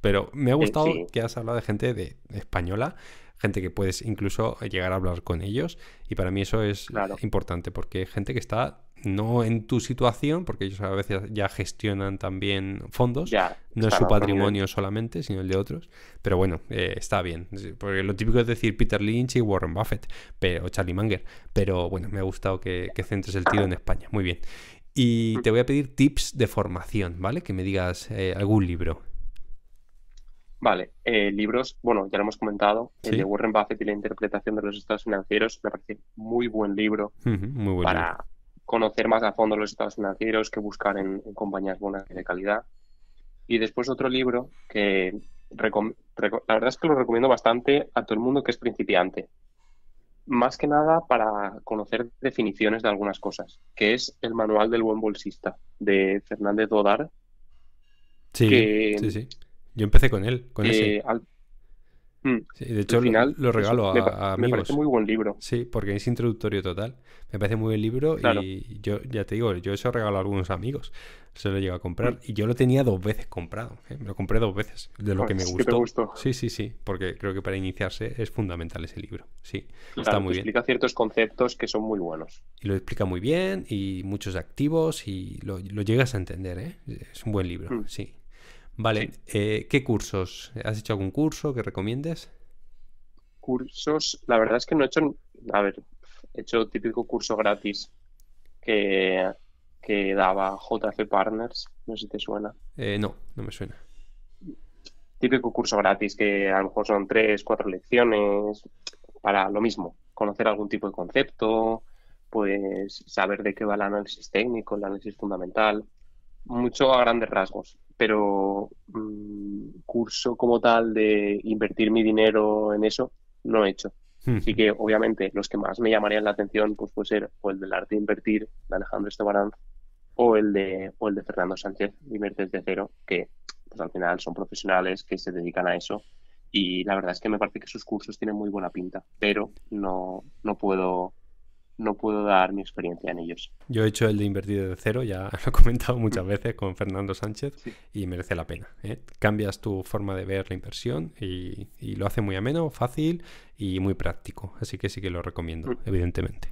Pero me ha eh, gustado que has hablado de gente de, española, gente que puedes incluso llegar a hablar con ellos y para mí eso es importante porque gente que está no en tu situación, porque ellos a veces ya gestionan también fondos, no es su patrimonio solamente, sino el de otros, pero bueno, eh, está bien, porque lo típico es decir Peter Lynch y Warren Buffett, pero, o Charlie Munger, pero bueno, me ha gustado que, que centres el tiro en España, muy bien. Y te voy a pedir tips de formación, ¿vale? Que me digas eh, algún libro. Vale, eh, libros, bueno, ya lo hemos comentado, el de Warren Buffett y la interpretación de los estados financieros, me parece muy buen libro para conocer más a fondo los estados financieros, que buscar en, en compañías buenas y de calidad. Y después otro libro que la verdad es que lo recomiendo bastante a todo el mundo que es principiante, más que nada para conocer definiciones de algunas cosas, que es el manual del buen bolsista de Fernández Dodar. Sí, sí, sí. Yo empecé con él, con ese. Mm. Sí, de hecho, final, lo, regalo a, amigos. Me parece muy buen libro. Sí, porque es introductorio total. Me parece muy buen libro y yo, ya te digo, yo eso regalo a algunos amigos. Se lo llevo a comprar mm. y yo lo tenía dos veces comprado. ¿eh? lo compré dos veces de lo que me gustó. Sí, sí, sí, porque creo que para iniciarse es fundamental ese libro. Sí, está muy bien. Explica ciertos conceptos que son muy buenos. Y lo explica muy bien y muchos activos y lo, llegas a entender. ¿eh? Es un buen libro, mm. sí. Vale, eh, ¿qué cursos? ¿Has hecho algún curso que recomiendes? Cursos, la verdad es que no he hecho, a ver, he hecho típico curso gratis que, que daba JF Partners, no sé si te suena. Eh, no, no me suena. Típico curso gratis que a lo mejor son tres, cuatro lecciones, para lo mismo, conocer algún tipo de concepto, pues saber de qué va el análisis técnico, el análisis fundamental mucho a grandes rasgos, pero mm, curso como tal de invertir mi dinero en eso no he hecho. Así hmm. que obviamente los que más me llamarían la atención pues puede ser o el del arte de invertir de Alejandro Estebarán o el de o el de Fernando Sánchez Invertir de cero que pues, al final son profesionales que se dedican a eso y la verdad es que me parece que sus cursos tienen muy buena pinta pero no no puedo no puedo dar mi experiencia en ellos. Yo he hecho el de invertir de cero, ya lo he comentado muchas mm. veces con Fernando Sánchez y merece la pena. ¿eh? Cambias tu forma de ver la inversión y, lo hace muy ameno, fácil y muy práctico. Así que sí que lo recomiendo, mm. evidentemente.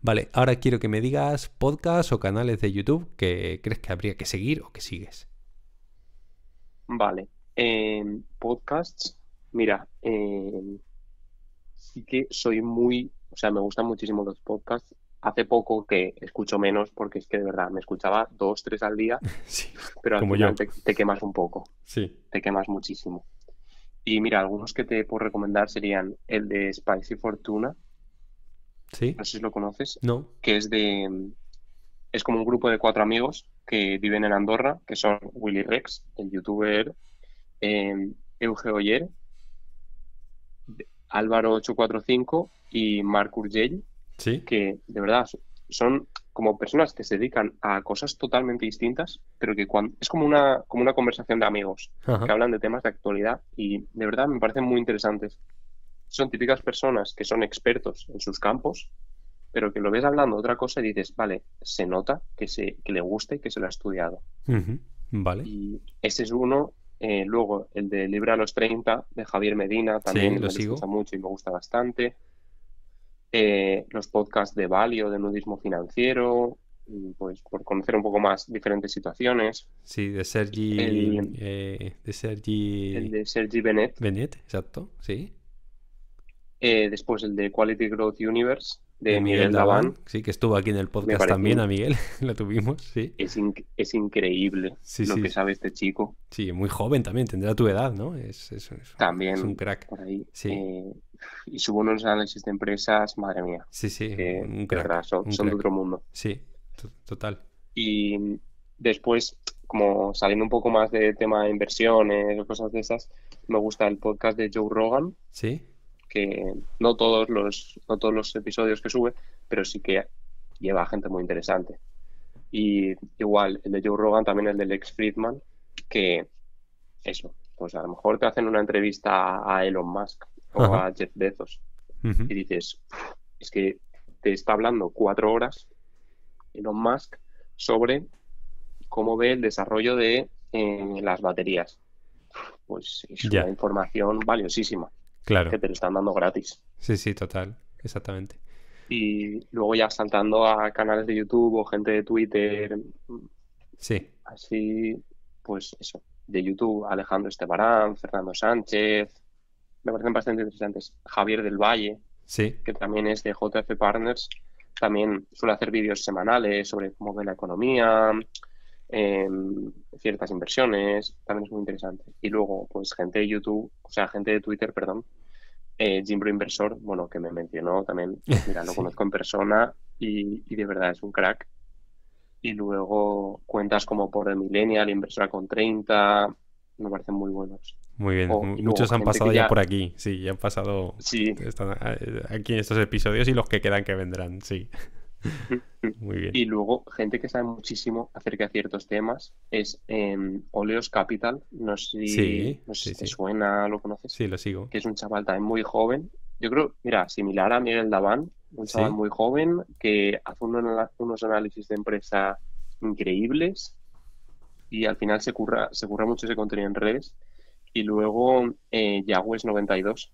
Vale, ahora quiero que me digas podcasts o canales de YouTube que crees que habría que seguir o que sigues. Vale, em, podcasts, mira, em, sí que soy muy o sea, me gustan muchísimo los podcasts. Hace poco que escucho menos porque es que de verdad me escuchaba dos, tres al día, sí, pero al final Te, quemas un poco. Sí. Te quemas muchísimo. Y mira, algunos que te puedo recomendar serían el de Spicy Fortuna. Sí. No sé si lo conoces. No. Que es de. Es como un grupo de cuatro amigos que viven en Andorra, que son Willy Rex, el youtuber, eh, Euge Álvaro845 y Marc Urgell, ¿Sí? que de verdad son como personas que se dedican a cosas totalmente distintas, pero que cuando, es como una, como una conversación de amigos que hablan de temas de actualidad y de verdad me parecen muy interesantes. Son típicas personas que son expertos en sus campos, pero que lo ves hablando otra cosa y dices, vale, se nota que, se, que le gusta y que se lo ha estudiado. Vale. Y ese es uno eh, luego el de Libra a los 30 de Javier Medina también me gusta mucho y me gusta bastante. Eh, los podcasts de Valio, de nudismo financiero, mm, pues por conocer un poco más diferentes situaciones. Sí, de Sergi. El, eh, de Sergi. El de Sergi Benet. Benet, exacto, sí. después el de Quality Growth Universe, de Miguel Daván. Sí, que estuvo aquí en el podcast también, a Miguel, la tuvimos, sí. Es, increíble lo que sabe este chico. Sí, muy joven también, tendrá tu edad, ¿no? Es, también un crack. ahí. Sí. Eh, y su unos análisis de empresas, madre mía. Sí, sí, un son, de otro mundo. Sí, total. Y después, como saliendo un poco más de tema de inversiones o cosas de esas, me gusta el podcast de Joe Rogan. Sí que no todos los, no todos los episodios que sube, pero sí que lleva gente muy interesante. Y igual, el de Joe Rogan, también el de Lex Friedman, que eso, pues a lo mejor te hacen una entrevista a Elon Musk o a Jeff Bezos y dices, es que te está hablando cuatro horas Elon Musk sobre cómo ve el desarrollo de eh, las baterías. Pues es una información valiosísima que te lo están dando gratis. Sí, sí, total, exactamente. Y luego ya saltando a canales de YouTube o gente de Twitter. Sí. Así, pues eso, de YouTube, Alejandro Estebarán, Fernando Sánchez, me parecen bastante interesantes. Javier del Valle, sí. que también es de JF Partners, también suele hacer vídeos semanales sobre cómo ve la economía, Em, ciertas inversiones, también es muy interesante. Y luego, pues gente de YouTube, o sea, gente de Twitter, perdón, eh, Jimbro Inversor, bueno, que me mencionó también, mira, lo conozco en persona y, y, de verdad es un crack. Y luego cuentas como por el Millennial, Inversora con 30, me parecen muy buenos. Muy bien, muchos han pasado ya... por aquí, sí, ya han pasado eh, aquí en estos episodios y los que quedan que vendrán, sí. Muy bien. Y luego, gente que sabe muchísimo acerca de ciertos temas es em, Oleos Capital. No sé si, te suena, lo conoces. Sí, lo sigo. Que es un chaval también muy joven. Yo creo, mira, similar a Miguel Daván, un chaval muy joven que hace unos, análisis de empresa increíbles y al final se curra, se mucho ese contenido en redes. Y luego eh, es 92,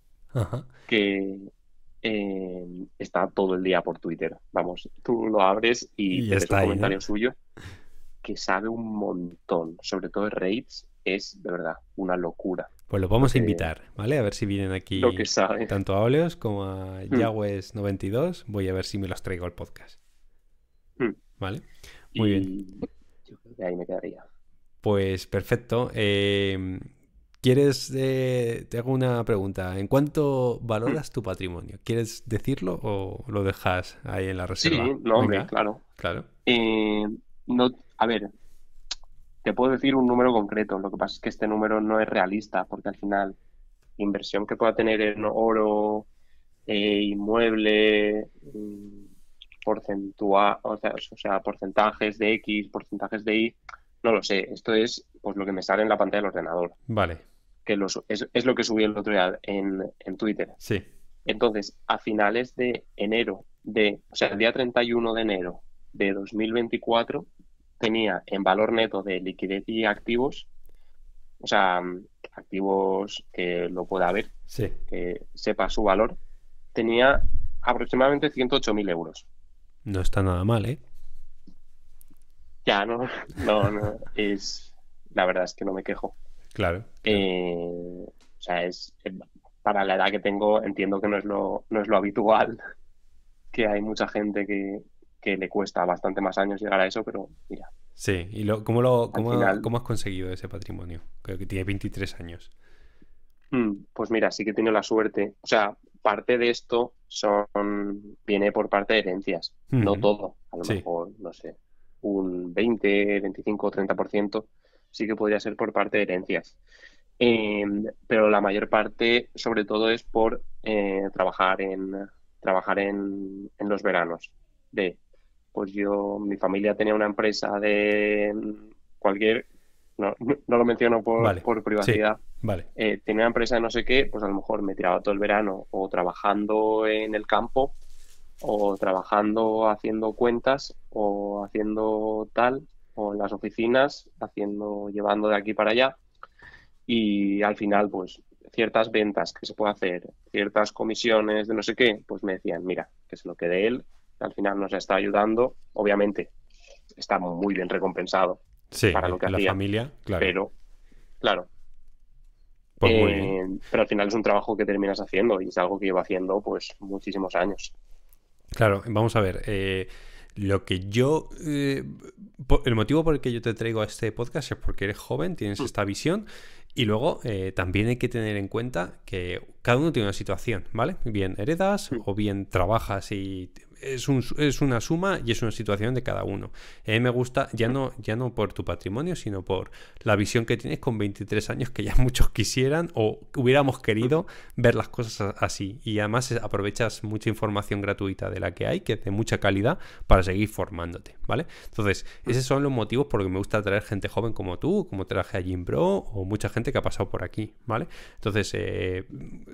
que Em, está todo el día por Twitter. Vamos, tú lo abres y, y un ¿eh? comentario suyo que sabe un montón, sobre todo raids, es de verdad una locura. Pues lo vamos a eh, invitar, ¿vale? A ver si vienen aquí tanto a Oleos como a mm. 92 Voy a ver si me los traigo al podcast. Mm. ¿Vale? Muy bien. Yo creo que ahí me quedaría. Pues perfecto. Eh, ¿Quieres, eh, te hago una pregunta, ¿en cuánto valoras tu patrimonio? ¿Quieres decirlo o lo dejas ahí en la reserva? Sí, no, hombre, claro. claro. Eh, no, a ver, te puedo decir un número concreto, lo que pasa es que este número no es realista, porque al final, inversión que pueda tener en oro, eh, inmueble, mm, porcentua o sea, porcentajes de X, porcentajes de Y, no lo sé, esto es pues lo que me sale en la pantalla del ordenador. Vale que es, lo que subí el otro día en, Twitter. Sí. Entonces, a finales de enero, de, o sea, el día 31 de enero de 2024, tenía en valor neto de liquidez y activos, o sea, activos que lo pueda ver, que sepa su valor, tenía aproximadamente 108.000 euros. No está nada mal, ¿eh? Ya, no, no, no, es, la verdad es que no me quejo. Claro. Eh, o sea, es, eh, para la edad que tengo entiendo que no es lo, no es lo habitual, que hay mucha gente que, le cuesta bastante más años llegar a eso, pero mira. Sí, ¿y lo, cómo, lo, cómo, has conseguido ese patrimonio? Creo que tiene 23 años. Mm, pues mira, sí que he tenido la suerte. O sea, parte de esto son viene por parte de herencias, no todo. A lo mejor, no sé, un 20, 25, 30% sí que podría ser por parte de herencias. Em, pero la mayor parte, sobre todo, es por eh, trabajar en trabajar en, en, los veranos. De, pues yo, mi familia tenía una empresa de cualquier, no, lo menciono por, por privacidad, eh, tenía una empresa de no sé qué, pues a lo mejor me tiraba todo el verano o trabajando en el campo o trabajando haciendo cuentas o haciendo tal o en las oficinas, haciendo, llevando de aquí para allá. Y al final, pues ciertas ventas que se puede hacer, ciertas comisiones de no sé qué, pues me decían, mira, que es lo que de él, al final nos está ayudando. Obviamente, está muy bien recompensado sí, para lo que la familia, claro. Pero, claro. Pues eh, pero al final es un trabajo que terminas haciendo y es algo que llevo haciendo pues muchísimos años. Claro, vamos a ver. Eh, lo que yo. Eh, el motivo por el que yo te traigo a este podcast es porque eres joven, tienes mm. esta visión. Y luego eh, también hay que tener en cuenta que cada uno tiene una situación, ¿vale? Bien heredas mm. o bien trabajas y es, una suma y es una situación de cada uno. A mí me gusta, ya no, ya no por tu patrimonio, sino por la visión que tienes con 23 años que ya muchos quisieran o hubiéramos querido ver las cosas así. Y además aprovechas mucha información gratuita de la que hay, que es de mucha calidad, para seguir formándote, ¿vale? Entonces, esos son los motivos por los que me gusta traer gente joven como tú, como traje a Jim Bro, o mucha gente que ha pasado por aquí, ¿vale? Entonces, eh,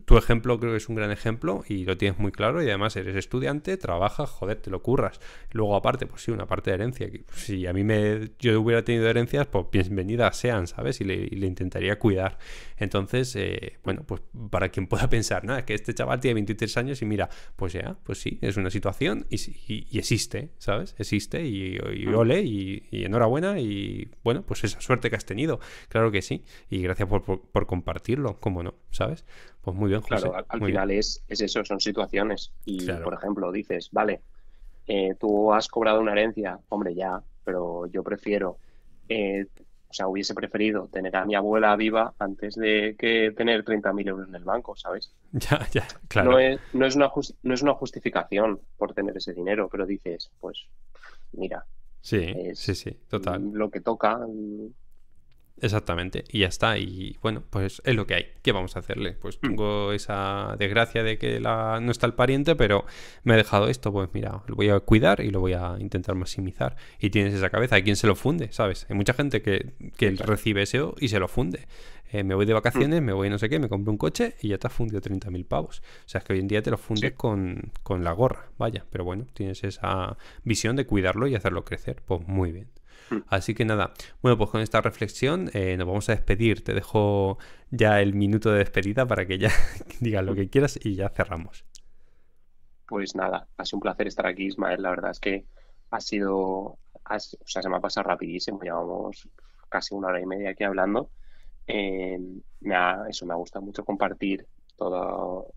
tu ejemplo creo que es un gran ejemplo y lo tienes muy claro y además eres estudiante, trabajas, joder, te lo curras. Luego, aparte, pues sí, una parte de herencia. si a mí me, yo hubiera tenido herencias, pues bienvenidas sean, ¿sabes? Y le, intentaría cuidar. Entonces, eh, bueno, pues para quien pueda pensar, nada, que este chaval tiene 23 años y mira, pues ya, pues sí, es una situación y, y, existe, ¿sabes? Existe y, mm. ole y, enhorabuena y bueno, pues esa suerte que has tenido, claro que sí. Y gracias por, por compartirlo, como no, ¿sabes? Pues muy bien, José. Claro, al, final Es, eso, son situaciones. Y, por ejemplo, dices, vale, eh, tú has cobrado una herencia, hombre, ya, pero yo prefiero, eh, o sea, hubiese preferido tener a mi abuela viva antes de que tener 30.000 euros en el banco, ¿sabes? Ya, ya, claro. No es, no es, una justificación por tener ese dinero, pero dices, pues, mira. Sí, sí, sí, total. Lo que toca, Exactamente, y ya está. Y bueno, pues es lo que hay. ¿Qué vamos a hacerle? Pues hmm. tengo esa desgracia de que la... no está el pariente, pero me ha dejado esto. Pues mira, lo voy a cuidar y lo voy a intentar maximizar. Y tienes esa cabeza. ¿Hay quien se lo funde? ¿Sabes? Hay mucha gente que, que recibe SEO y se lo funde. Eh, me voy de vacaciones, hmm. me voy no sé qué, me compro un coche y ya te has fundido 30.000 pavos. O sea, es que hoy en día te lo fundes con, con la gorra, vaya. Pero bueno, tienes esa visión de cuidarlo y hacerlo crecer. Pues muy bien. Así que nada, bueno, pues con esta reflexión eh, nos vamos a despedir. Te dejo ya el minuto de despedida para que ya digas lo que quieras y ya cerramos. Pues nada, ha sido un placer estar aquí, Ismael. La verdad es que ha sido, o sea, se me ha pasado rapidísimo. Llevamos casi una hora y media aquí hablando. Em, me eso me ha gustado mucho compartir todo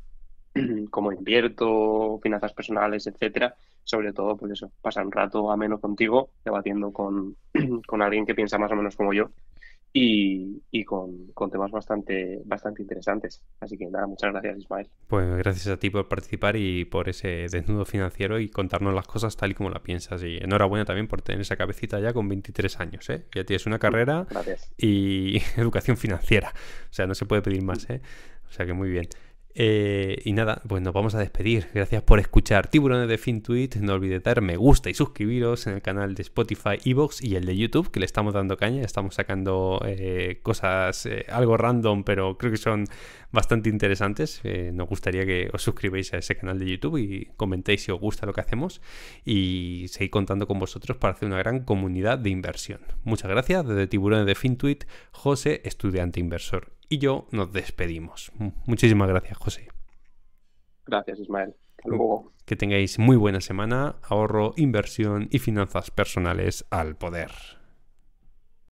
cómo invierto, finanzas personales, etcétera sobre todo, pues eso, pasar un rato ameno contigo, debatiendo con, alguien que piensa más o menos como yo y, con, temas bastante, bastante interesantes. Así que nada, muchas gracias Ismael. Pues gracias a ti por participar y por ese desnudo financiero y contarnos las cosas tal y como la piensas. Y enhorabuena también por tener esa cabecita ya con 23 años. ¿eh? Ya tienes una carrera y educación financiera. O sea, no se puede pedir más. Mm. ¿eh? O sea que muy bien. Eh, y nada, pues nos vamos a despedir. Gracias por escuchar Tiburones de FinTweet. No olvidéis dar me gusta y suscribiros en el canal de Spotify, Evox y el de YouTube, que le estamos dando caña. Estamos sacando eh, cosas eh, algo random, pero creo que son bastante interesantes. nos gustaría que os suscribáis a ese canal de YouTube y comentéis si os gusta lo que hacemos. Y seguir contando con vosotros para hacer una gran comunidad de inversión. Muchas gracias. Desde Tiburones de FinTweet, José, estudiante inversor y yo nos despedimos. Muchísimas gracias, José. Gracias, Ismael. luego. Que tengáis muy buena semana. Ahorro, inversión y finanzas personales al poder.